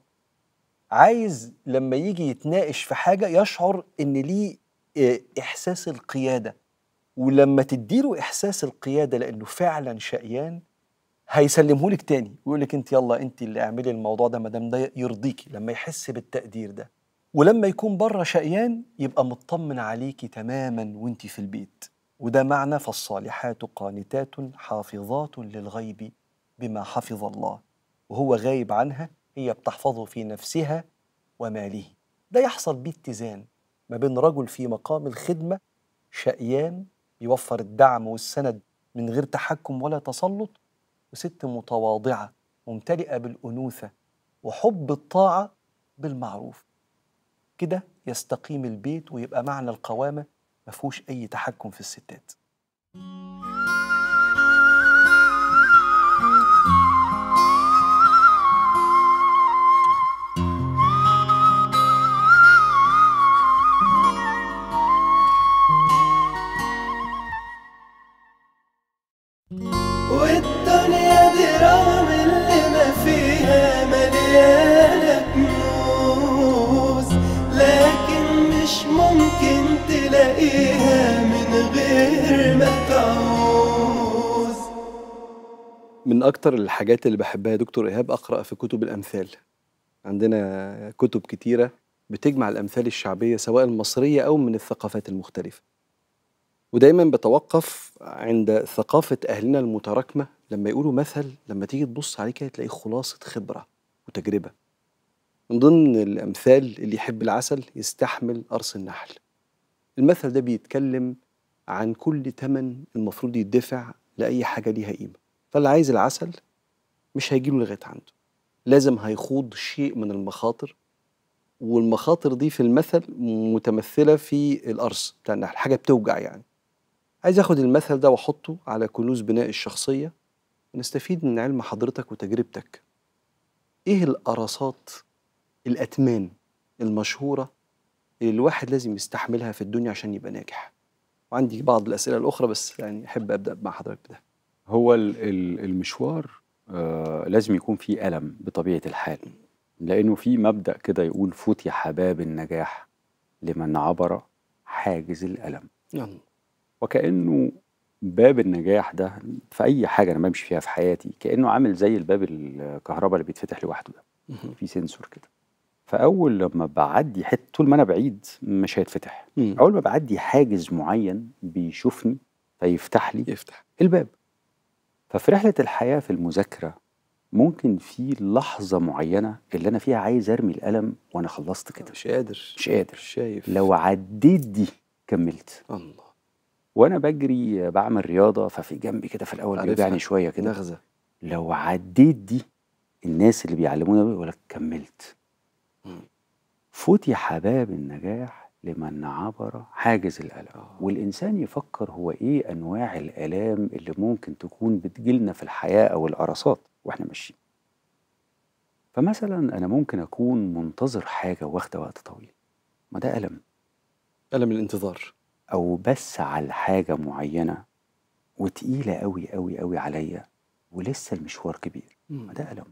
عايز لما يجي يتناقش في حاجة يشعر إن ليه آه، إحساس القيادة ولما تديله احساس القياده لانه فعلا شقيان هيسلمهولك تاني ويقول لك انت يلا انت اللي اعملي الموضوع ده ما دام ده يرضيكي لما يحس بالتقدير ده ولما يكون بره شقيان يبقى مطمن عليكي تماما وانت في البيت وده معنى فالصالحات قانتات حافظات للغيب بما حفظ الله وهو غايب عنها هي بتحفظه في نفسها وماله ده يحصل بيه اتزان ما بين رجل في مقام الخدمه شقيان بيوفر الدعم والسند من غير تحكم ولا تسلط وست متواضعة ممتلئة بالأنوثة وحب الطاعة بالمعروف كده يستقيم البيت ويبقى معنى القوامة مفهوش أي تحكم في الستات والدنيا دي رغم اللي ما فيها مليانة كنوز لكن مش ممكن تلاقيها من غير ما تعوز من أكتر الحاجات اللي بحبها يا دكتور إيهاب أقرأ في كتب الأمثال عندنا كتب كتيرة بتجمع الأمثال الشعبية سواء المصرية أو من الثقافات المختلفة ودايما بتوقف عند ثقافة أهلنا المتراكمة لما يقولوا مثل لما تيجي تبص عليه كده تلاقيه خلاصة خبرة وتجربة من ضمن الأمثال اللي يحب العسل يستحمل قرص النحل المثل ده بيتكلم عن كل تمن المفروض يدفع لأي حاجة ليها قيمة فاللي عايز العسل مش هيجيله لغاية عنده لازم هيخوض شيء من المخاطر والمخاطر دي في المثل متمثلة في القرص بتاع النحل حاجة بتوجع يعني عايز اخد المثل ده واحطه على كنوز بناء الشخصيه ونستفيد من علم حضرتك وتجربتك ايه القرصات الاتمان المشهوره اللي الواحد لازم يستحملها في الدنيا عشان يبقى ناجح وعندي بعض الاسئله الاخرى بس يعني احب ابدا مع حضرتك بده هو المشوار آه لازم يكون فيه الم بطبيعه الحال لانه في مبدا كده يقول فتح باب النجاح لمن عبر حاجز الالم يلا. وكأنه باب النجاح ده في أي حاجة أنا بمشي فيها في حياتي كأنه عامل زي الباب الكهرباء اللي بيتفتح لوحده ده في سنسور كده فأول لما بعدي حتة طول ما أنا بعيد مش هيتفتح أول ما بعدي حاجز معين بيشوفني فيفتح لي يفتح الباب ففي رحلة الحياة في المذاكرة ممكن في لحظة معينة اللي أنا فيها عايز أرمي القلم وأنا خلصت كده مش قادر مش قادر شايف لو عديت دي كملت الله وانا بجري بعمل رياضه ففي جنبي كده في الاول بيوجعني شويه كده نغزه لو عديت دي الناس اللي بيعلمونا بيقول لك كملت فتح باب النجاح لمن عبر حاجز الالم آه. والانسان يفكر هو ايه انواع الالام اللي ممكن تكون بتجيلنا في الحياه او القرصات واحنا ماشيين فمثلا انا ممكن اكون منتظر حاجه واخده وقت طويل ما ده الم الم الانتظار أو بس على حاجة معينة وتقيلة أوي أوي أوي عليا ولسه المشوار كبير ما ده ألم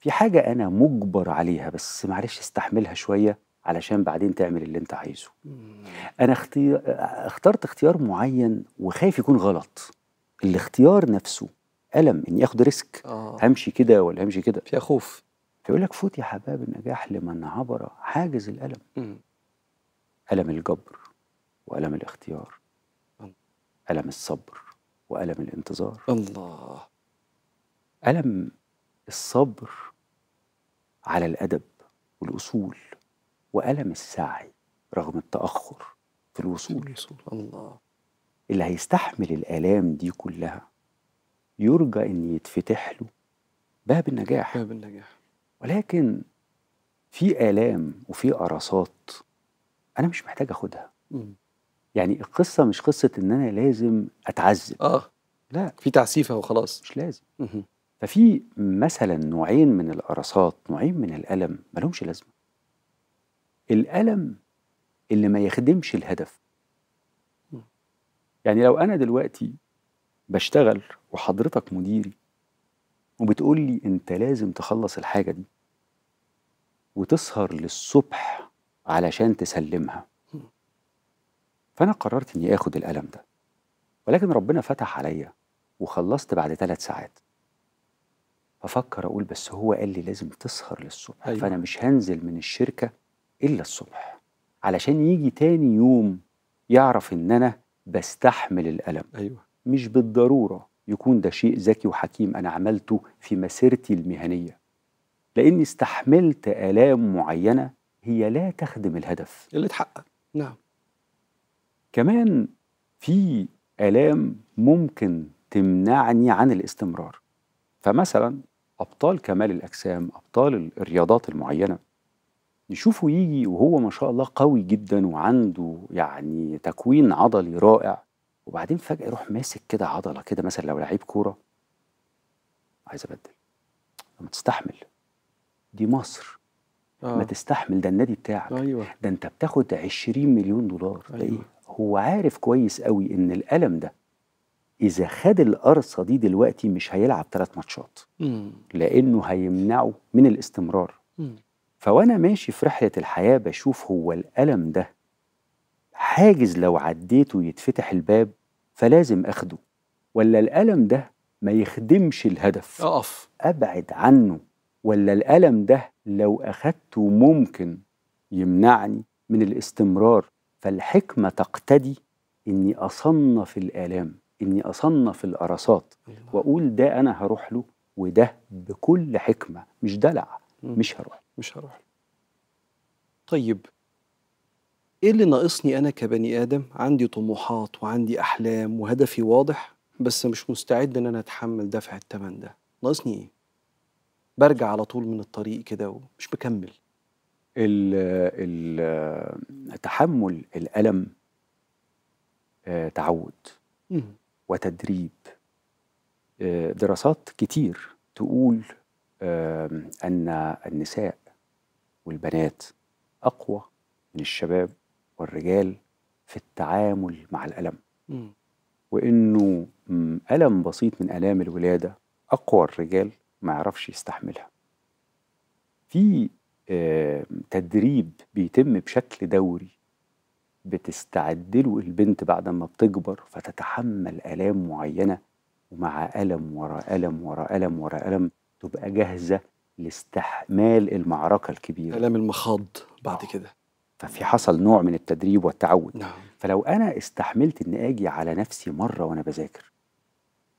في حاجة أنا مجبر عليها بس معلش استحملها شوية علشان بعدين تعمل اللي أنت عايزه مم. أنا اختي... اخترت اختيار معين وخايف يكون غلط الاختيار نفسه ألم إني آخد ريسك آه. همشي كده ولا همشي كده فيها خوف فيقول لك فوت يا حباب النجاح لمن عبر حاجز الألم مم. ألم الجبر وألم الاختيار ألم الصبر وألم الانتظار الله ألم الصبر على الأدب والأصول وألم السعي رغم التأخر في الوصول الوصول الله اللي هيستحمل الآلام دي كلها يرجى إن يتفتح له باب النجاح باب النجاح ولكن في آلام وفي قرصات أنا مش محتاج أخدها يعني القصه مش قصه ان انا لازم اتعذب اه لا في تعسيفه وخلاص مش لازم مه. ففي مثلا نوعين من القرصات نوعين من الالم ملهمش لازمه الالم اللي ما يخدمش الهدف يعني لو انا دلوقتي بشتغل وحضرتك مديري وبتقول لي انت لازم تخلص الحاجه دي وتسهر للصبح علشان تسلمها فأنا قررت إني آخد الألم ده ولكن ربنا فتح عليا وخلصت بعد ثلاث ساعات ففكر أقول بس هو قال لي لازم تسهر للصبح أيوة. فأنا مش هنزل من الشركة إلا الصبح علشان يجي تاني يوم يعرف إن أنا بستحمل الألم أيوة. مش بالضرورة يكون ده شيء ذكي وحكيم أنا عملته في مسيرتي المهنية لأني استحملت آلام معينة هي لا تخدم الهدف اللي اتحقق نعم كمان في آلام ممكن تمنعني عن الاستمرار فمثلا أبطال كمال الأجسام أبطال الرياضات المعينة نشوفه يجي وهو ما شاء الله قوي جدا وعنده يعني تكوين عضلي رائع وبعدين فجأة يروح ماسك كده عضلة كده مثلا لو لعيب كورة عايز أبدل ما تستحمل دي مصر آه. ما تستحمل ده النادي بتاعك أيوة. ده انت بتاخد 20 مليون دولار أيوة. ده ايه أيوه. هو عارف كويس قوي ان الالم ده اذا خد القرصه دي دلوقتي مش هيلعب ثلاث ماتشات لانه هيمنعه من الاستمرار فوانا ماشي في رحله الحياه بشوف هو الالم ده حاجز لو عديته يتفتح الباب فلازم اخده ولا الالم ده ما يخدمش الهدف اقف ابعد عنه ولا الالم ده لو اخدته ممكن يمنعني من الاستمرار فالحكمة تقتدي إني أصنف الآلام إني أصنف القرصات وأقول ده أنا هروح له وده بكل حكمة مش دلع مش هروح مش هروح طيب ايه اللي ناقصني انا كبني ادم عندي طموحات وعندي احلام وهدفي واضح بس مش مستعد ان انا اتحمل دفع الثمن ده ناقصني ايه برجع على طول من الطريق كده ومش مكمل تحمل الألم آه، تعود وتدريب آه، دراسات كتير تقول أن النساء والبنات أقوى من الشباب والرجال في التعامل مع الألم وإنه ألم بسيط من ألام الولادة أقوى الرجال ما يعرفش يستحملها في تدريب بيتم بشكل دوري بتستعدله البنت بعد ما بتكبر فتتحمل آلام معينة ومع ألم ورا ألم ورا ألم ورا ألم تبقى جاهزة لاستحمال المعركة الكبيرة الام المخاض بعد آه. كده ففي حصل نوع من التدريب والتعود نعم. فلو أنا استحملت إن أجي على نفسي مرة وأنا بذاكر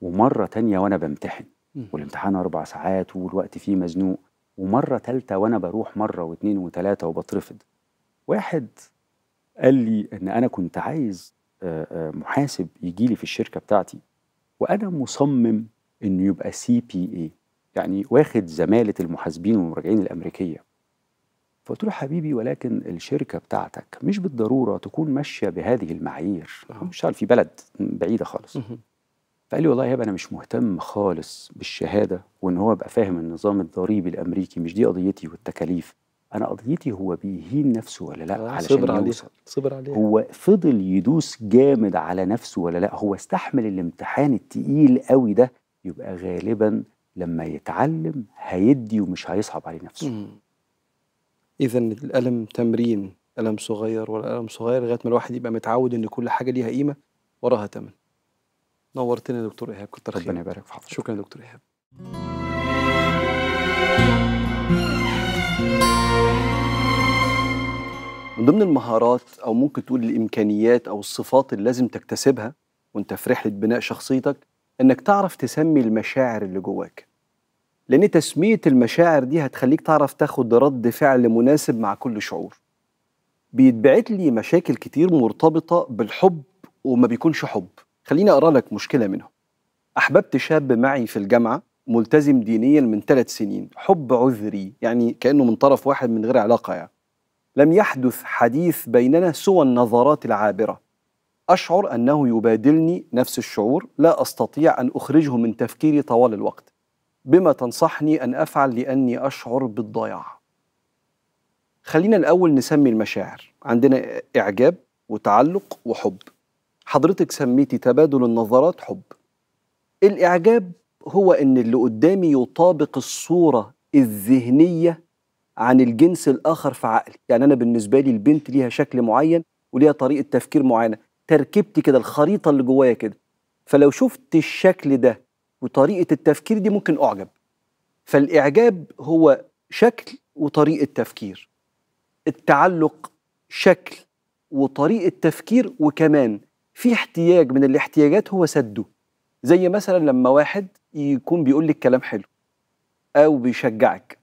ومرة تانية وأنا بمتحن والامتحان أربع ساعات والوقت فيه مزنوق ومرة تالتة وأنا بروح مرة واتنين وتلاتة وبترفض واحد قال لي إن أنا كنت عايز آه، آه، محاسب يجي لي في الشركة بتاعتي وأنا مصمم إنه يبقى سي بي اي يعني واخد زمالة المحاسبين والمراجعين الأمريكية فقلت له حبيبي ولكن الشركة بتاعتك مش بالضرورة تكون ماشية بهذه المعايير مش في بلد بعيدة خالص فقال لي والله يا انا مش مهتم خالص بالشهاده وان هو بقى فاهم النظام الضريبي الامريكي مش دي قضيتي والتكاليف انا قضيتي هو بيهين نفسه ولا لا علشان آه، علشان صبر عليه. صبر عليه هو فضل يدوس جامد على نفسه ولا لا هو استحمل الامتحان التقيل قوي ده يبقى غالبا لما يتعلم هيدي ومش هيصعب عليه نفسه اذا الالم تمرين الم صغير ولا الم صغير لغايه ما الواحد يبقى متعود ان كل حاجه ليها قيمه وراها ثمن نورتنا يا دكتور ايهاب كتر ربنا يبارك في حضرتك شكرا يا دكتور ايهاب من ضمن المهارات او ممكن تقول الامكانيات او الصفات اللي لازم تكتسبها وانت في رحله بناء شخصيتك انك تعرف تسمي المشاعر اللي جواك لان تسميه المشاعر دي هتخليك تعرف تاخد رد فعل مناسب مع كل شعور بيتبعت لي مشاكل كتير مرتبطه بالحب وما بيكونش حب خليني أقرأ لك مشكلة منهم أحببت شاب معي في الجامعة ملتزم دينيا من ثلاث سنين حب عذري يعني كأنه من طرف واحد من غير علاقة يعني لم يحدث حديث بيننا سوى النظرات العابرة أشعر أنه يبادلني نفس الشعور لا أستطيع أن أخرجه من تفكيري طوال الوقت بما تنصحني أن أفعل لأني أشعر بالضياع خلينا الأول نسمي المشاعر عندنا إعجاب وتعلق وحب حضرتك سميتي تبادل النظرات حب الإعجاب هو إن اللي قدامي يطابق الصورة الذهنية عن الجنس الآخر في عقلي يعني أنا بالنسبة لي البنت ليها شكل معين وليها طريقة تفكير معينة تركيبتي كده الخريطة اللي جوايا كده فلو شفت الشكل ده وطريقة التفكير دي ممكن أعجب فالإعجاب هو شكل وطريقة تفكير التعلق شكل وطريقة تفكير وكمان في احتياج من الاحتياجات هو سده زي مثلا لما واحد يكون بيقول لك كلام حلو او بيشجعك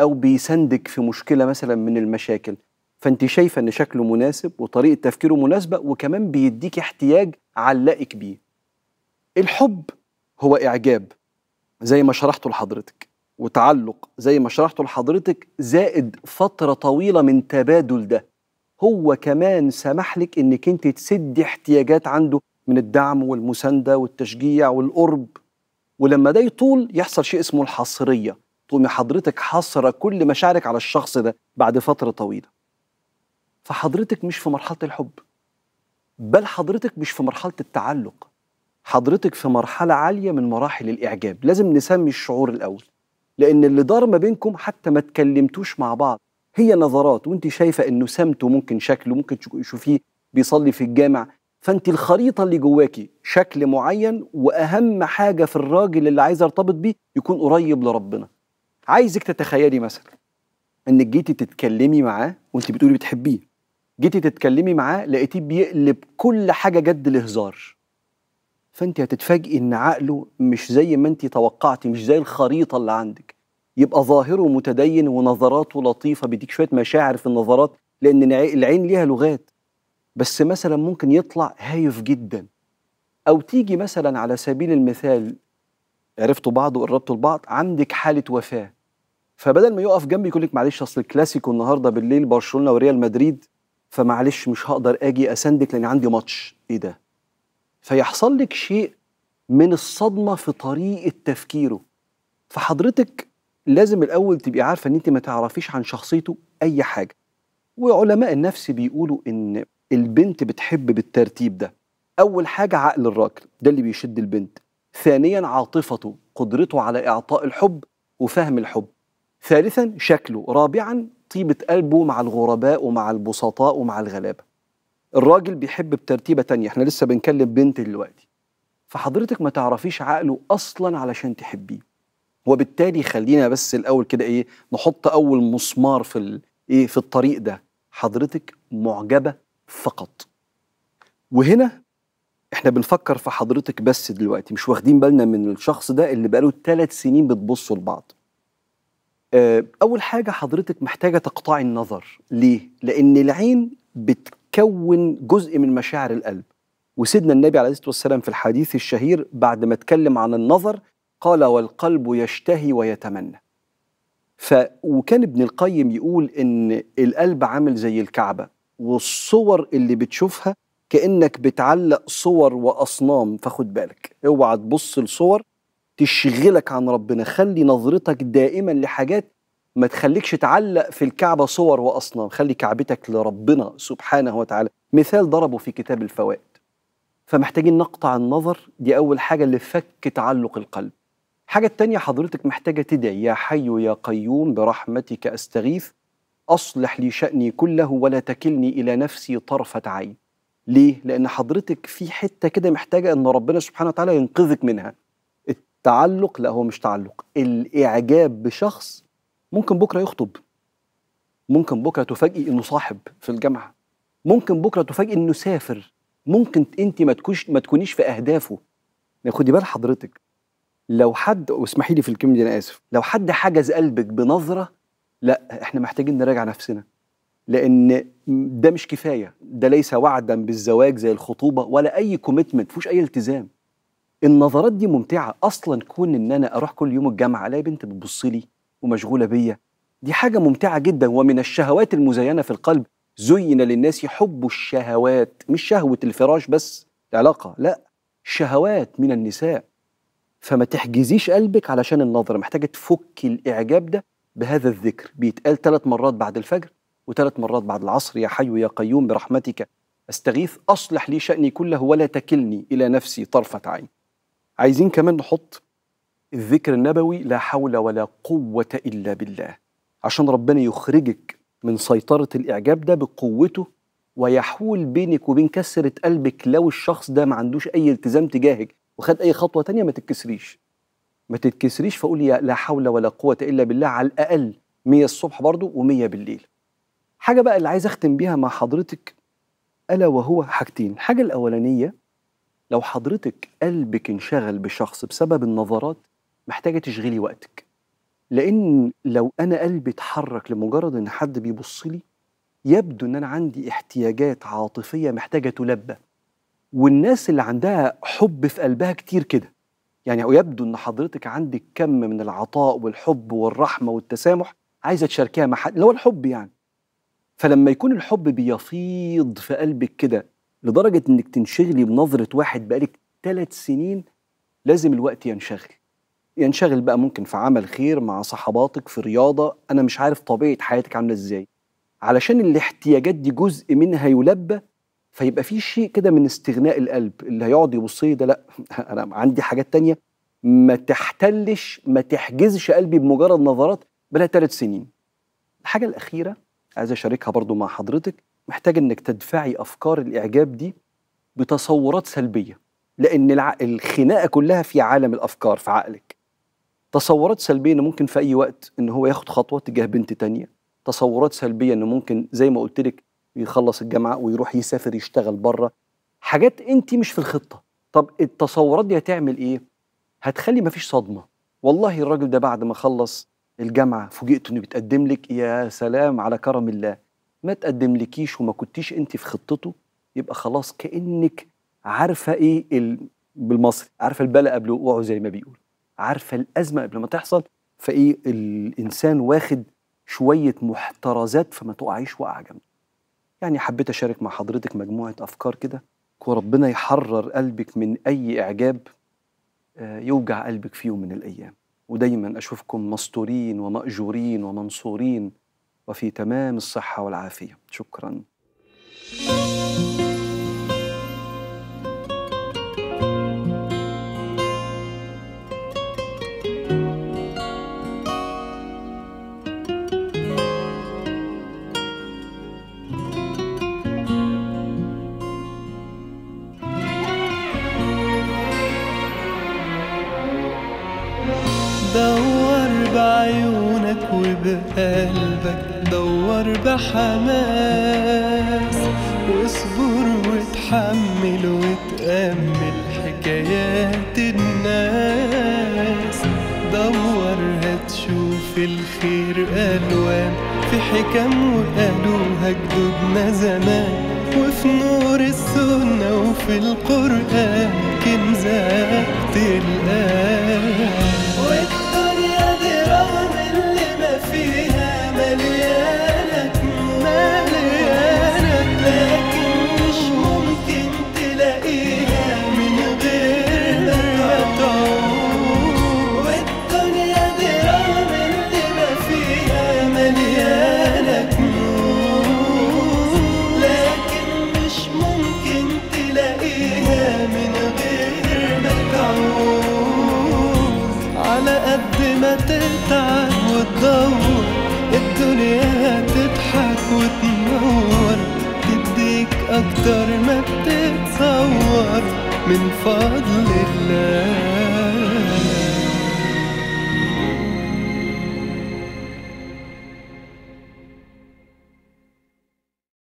او بيساندك في مشكله مثلا من المشاكل فانت شايفه ان شكله مناسب وطريقه تفكيره مناسبه وكمان بيديك احتياج علقك بيه الحب هو اعجاب زي ما شرحته لحضرتك وتعلق زي ما شرحته لحضرتك زائد فتره طويله من تبادل ده هو كمان سمح لك انك انت تسدي احتياجات عنده من الدعم والمسانده والتشجيع والقرب ولما ده يطول يحصل شيء اسمه الحصريه تقومي حضرتك حاصره كل مشاعرك على الشخص ده بعد فتره طويله فحضرتك مش في مرحله الحب بل حضرتك مش في مرحله التعلق حضرتك في مرحله عاليه من مراحل الاعجاب لازم نسمي الشعور الاول لان اللي دار ما بينكم حتى ما تكلمتوش مع بعض هي نظرات وانت شايفه انه سمته ممكن شكله ممكن تشوفيه بيصلي في الجامع فانت الخريطه اللي جواكي شكل معين واهم حاجه في الراجل اللي عايز ارتبط بيه يكون قريب لربنا عايزك تتخيلي مثلا انك جيتي تتكلمي معاه وانت بتقولي بتحبيه جيتي تتكلمي معاه لقيتيه بيقلب كل حاجه جد لهزار فانت هتتفاجئي ان عقله مش زي ما انت توقعتي مش زي الخريطه اللي عندك يبقى ظاهره متدين ونظراته لطيفه بيديك شويه مشاعر في النظرات لان العين ليها لغات بس مثلا ممكن يطلع هايف جدا او تيجي مثلا على سبيل المثال عرفتوا بعض وقربتوا لبعض عندك حاله وفاه فبدل ما يقف جنبي يقول لك معلش اصل الكلاسيكو النهارده بالليل برشلونه وريال مدريد فمعلش مش هقدر اجي اساندك لان عندي ماتش ايه ده فيحصل لك شيء من الصدمه في طريقه تفكيره فحضرتك لازم الاول تبقي عارفه ان انت ما تعرفيش عن شخصيته اي حاجه وعلماء النفس بيقولوا ان البنت بتحب بالترتيب ده اول حاجه عقل الراجل ده اللي بيشد البنت ثانيا عاطفته قدرته على اعطاء الحب وفهم الحب ثالثا شكله رابعا طيبه قلبه مع الغرباء ومع البسطاء ومع الغلابه الراجل بيحب بترتيبه تانية احنا لسه بنكلم بنت دلوقتي فحضرتك ما تعرفيش عقله اصلا علشان تحبيه وبالتالي خلينا بس الاول كده ايه نحط اول مسمار في ايه في الطريق ده حضرتك معجبه فقط وهنا احنا بنفكر في حضرتك بس دلوقتي مش واخدين بالنا من الشخص ده اللي بقاله ثلاث سنين بتبصوا لبعض آه، اول حاجه حضرتك محتاجه تقطعي النظر ليه لان العين بتكون جزء من مشاعر القلب وسيدنا النبي عليه الصلاه والسلام في الحديث الشهير بعد ما اتكلم عن النظر قال والقلب يشتهي ويتمنى ف وكان ابن القيم يقول ان القلب عامل زي الكعبه والصور اللي بتشوفها كانك بتعلق صور واصنام فخد بالك اوعى تبص لصور تشغلك عن ربنا خلي نظرتك دائما لحاجات ما تخليكش تعلق في الكعبه صور واصنام خلي كعبتك لربنا سبحانه وتعالى مثال ضربه في كتاب الفوائد فمحتاجين نقطع النظر دي اول حاجه لفك تعلق القلب حاجة تانية حضرتك محتاجة تدعي يا حي يا قيوم برحمتك أستغيث أصلح لي شأني كله ولا تكلني إلى نفسي طرفة عين ليه؟ لأن حضرتك في حتة كده محتاجة أن ربنا سبحانه وتعالى ينقذك منها التعلق لا هو مش تعلق الإعجاب بشخص ممكن بكرة يخطب ممكن بكرة تفاجئي أنه صاحب في الجامعة ممكن بكرة تفاجئي أنه سافر ممكن أنت ما تكونيش ما تكونيش في أهدافه يعني خدي بال حضرتك لو حد واسمحي لي في الكلمه دي انا اسف لو حد حجز قلبك بنظره لا احنا محتاجين نراجع نفسنا لان ده مش كفايه ده ليس وعدا بالزواج زي الخطوبه ولا اي كوميتمنت فيهوش اي التزام النظرات دي ممتعه اصلا كون ان انا اروح كل يوم الجامعه الاقي بنت بتبص لي ومشغوله بيا دي حاجه ممتعه جدا ومن الشهوات المزينه في القلب زين للناس حب الشهوات مش شهوه الفراش بس العلاقه لا شهوات من النساء فما تحجزيش قلبك علشان النظره محتاجه تفكي الاعجاب ده بهذا الذكر بيتقال ثلاث مرات بعد الفجر وثلاث مرات بعد العصر يا حي يا قيوم برحمتك استغيث اصلح لي شاني كله ولا تكلني الى نفسي طرفه عين عايزين كمان نحط الذكر النبوي لا حول ولا قوه الا بالله عشان ربنا يخرجك من سيطره الاعجاب ده بقوته ويحول بينك وبين كسرة قلبك لو الشخص ده ما عندوش أي التزام تجاهك وخد اي خطوه تانية ما تتكسريش ما تتكسريش فقول يا لا حول ولا قوه الا بالله على الاقل 100 الصبح برضه و100 بالليل حاجه بقى اللي عايز اختم بيها مع حضرتك الا وهو حاجتين الحاجه الاولانيه لو حضرتك قلبك انشغل بشخص بسبب النظرات محتاجه تشغلي وقتك لان لو انا قلبي اتحرك لمجرد ان حد بيبص لي يبدو ان انا عندي احتياجات عاطفيه محتاجه تلبى والناس اللي عندها حب في قلبها كتير كده يعني يبدو ان حضرتك عندك كم من العطاء والحب والرحمه والتسامح عايزه تشاركيها مع حد اللي هو الحب يعني فلما يكون الحب بيفيض في قلبك كده لدرجه انك تنشغلي بنظره واحد بقالك ثلاث سنين لازم الوقت ينشغل ينشغل بقى ممكن في عمل خير مع صحباتك في رياضه انا مش عارف طبيعه حياتك عامله ازاي علشان الاحتياجات دي جزء منها يلبى فيبقى في شيء كده من استغناء القلب اللي هيقعد يبص لي ده لا [laughs] انا عندي حاجات تانية ما تحتلش ما تحجزش قلبي بمجرد نظرات بلا ثلاث سنين الحاجة الأخيرة عايز أشاركها برضو مع حضرتك محتاج إنك تدفعي أفكار الإعجاب دي بتصورات سلبية لأن الع... الخناقة كلها في عالم الأفكار في عقلك تصورات سلبية أنه ممكن في أي وقت إن هو ياخد خطوة تجاه بنت تانية تصورات سلبية أنه ممكن زي ما قلت لك يخلص الجامعه ويروح يسافر يشتغل بره حاجات انت مش في الخطه طب التصورات دي هتعمل ايه هتخلي مفيش صدمه والله الراجل ده بعد ما خلص الجامعه فوجئت انه بيتقدم لك يا سلام على كرم الله ما تقدملكيش وما كنتيش انت في خطته يبقى خلاص كانك عارفه ايه بالمصري عارفه البلا قبل وقوعه زي ما بيقول عارفه الازمه قبل ما تحصل فايه الانسان واخد شويه محترزات فما تقعيش وقعه جامده يعني حبيت أشارك مع حضرتك مجموعة أفكار كده وربنا يحرر قلبك من أي إعجاب آه، يوجع قلبك في يوم من الأيام ودايما أشوفكم مستورين ومأجورين ومنصورين وفي تمام الصحة والعافية شكراً بقلبك دور بحماس واصبر وتحمل وتأمل حكايات الناس دور هتشوف الخير ألوان في حكم وقالوها جدودنا زمان وفي نور السنة وفي القرآن كنزات الآن أكتر ما بتتصور من فضل الله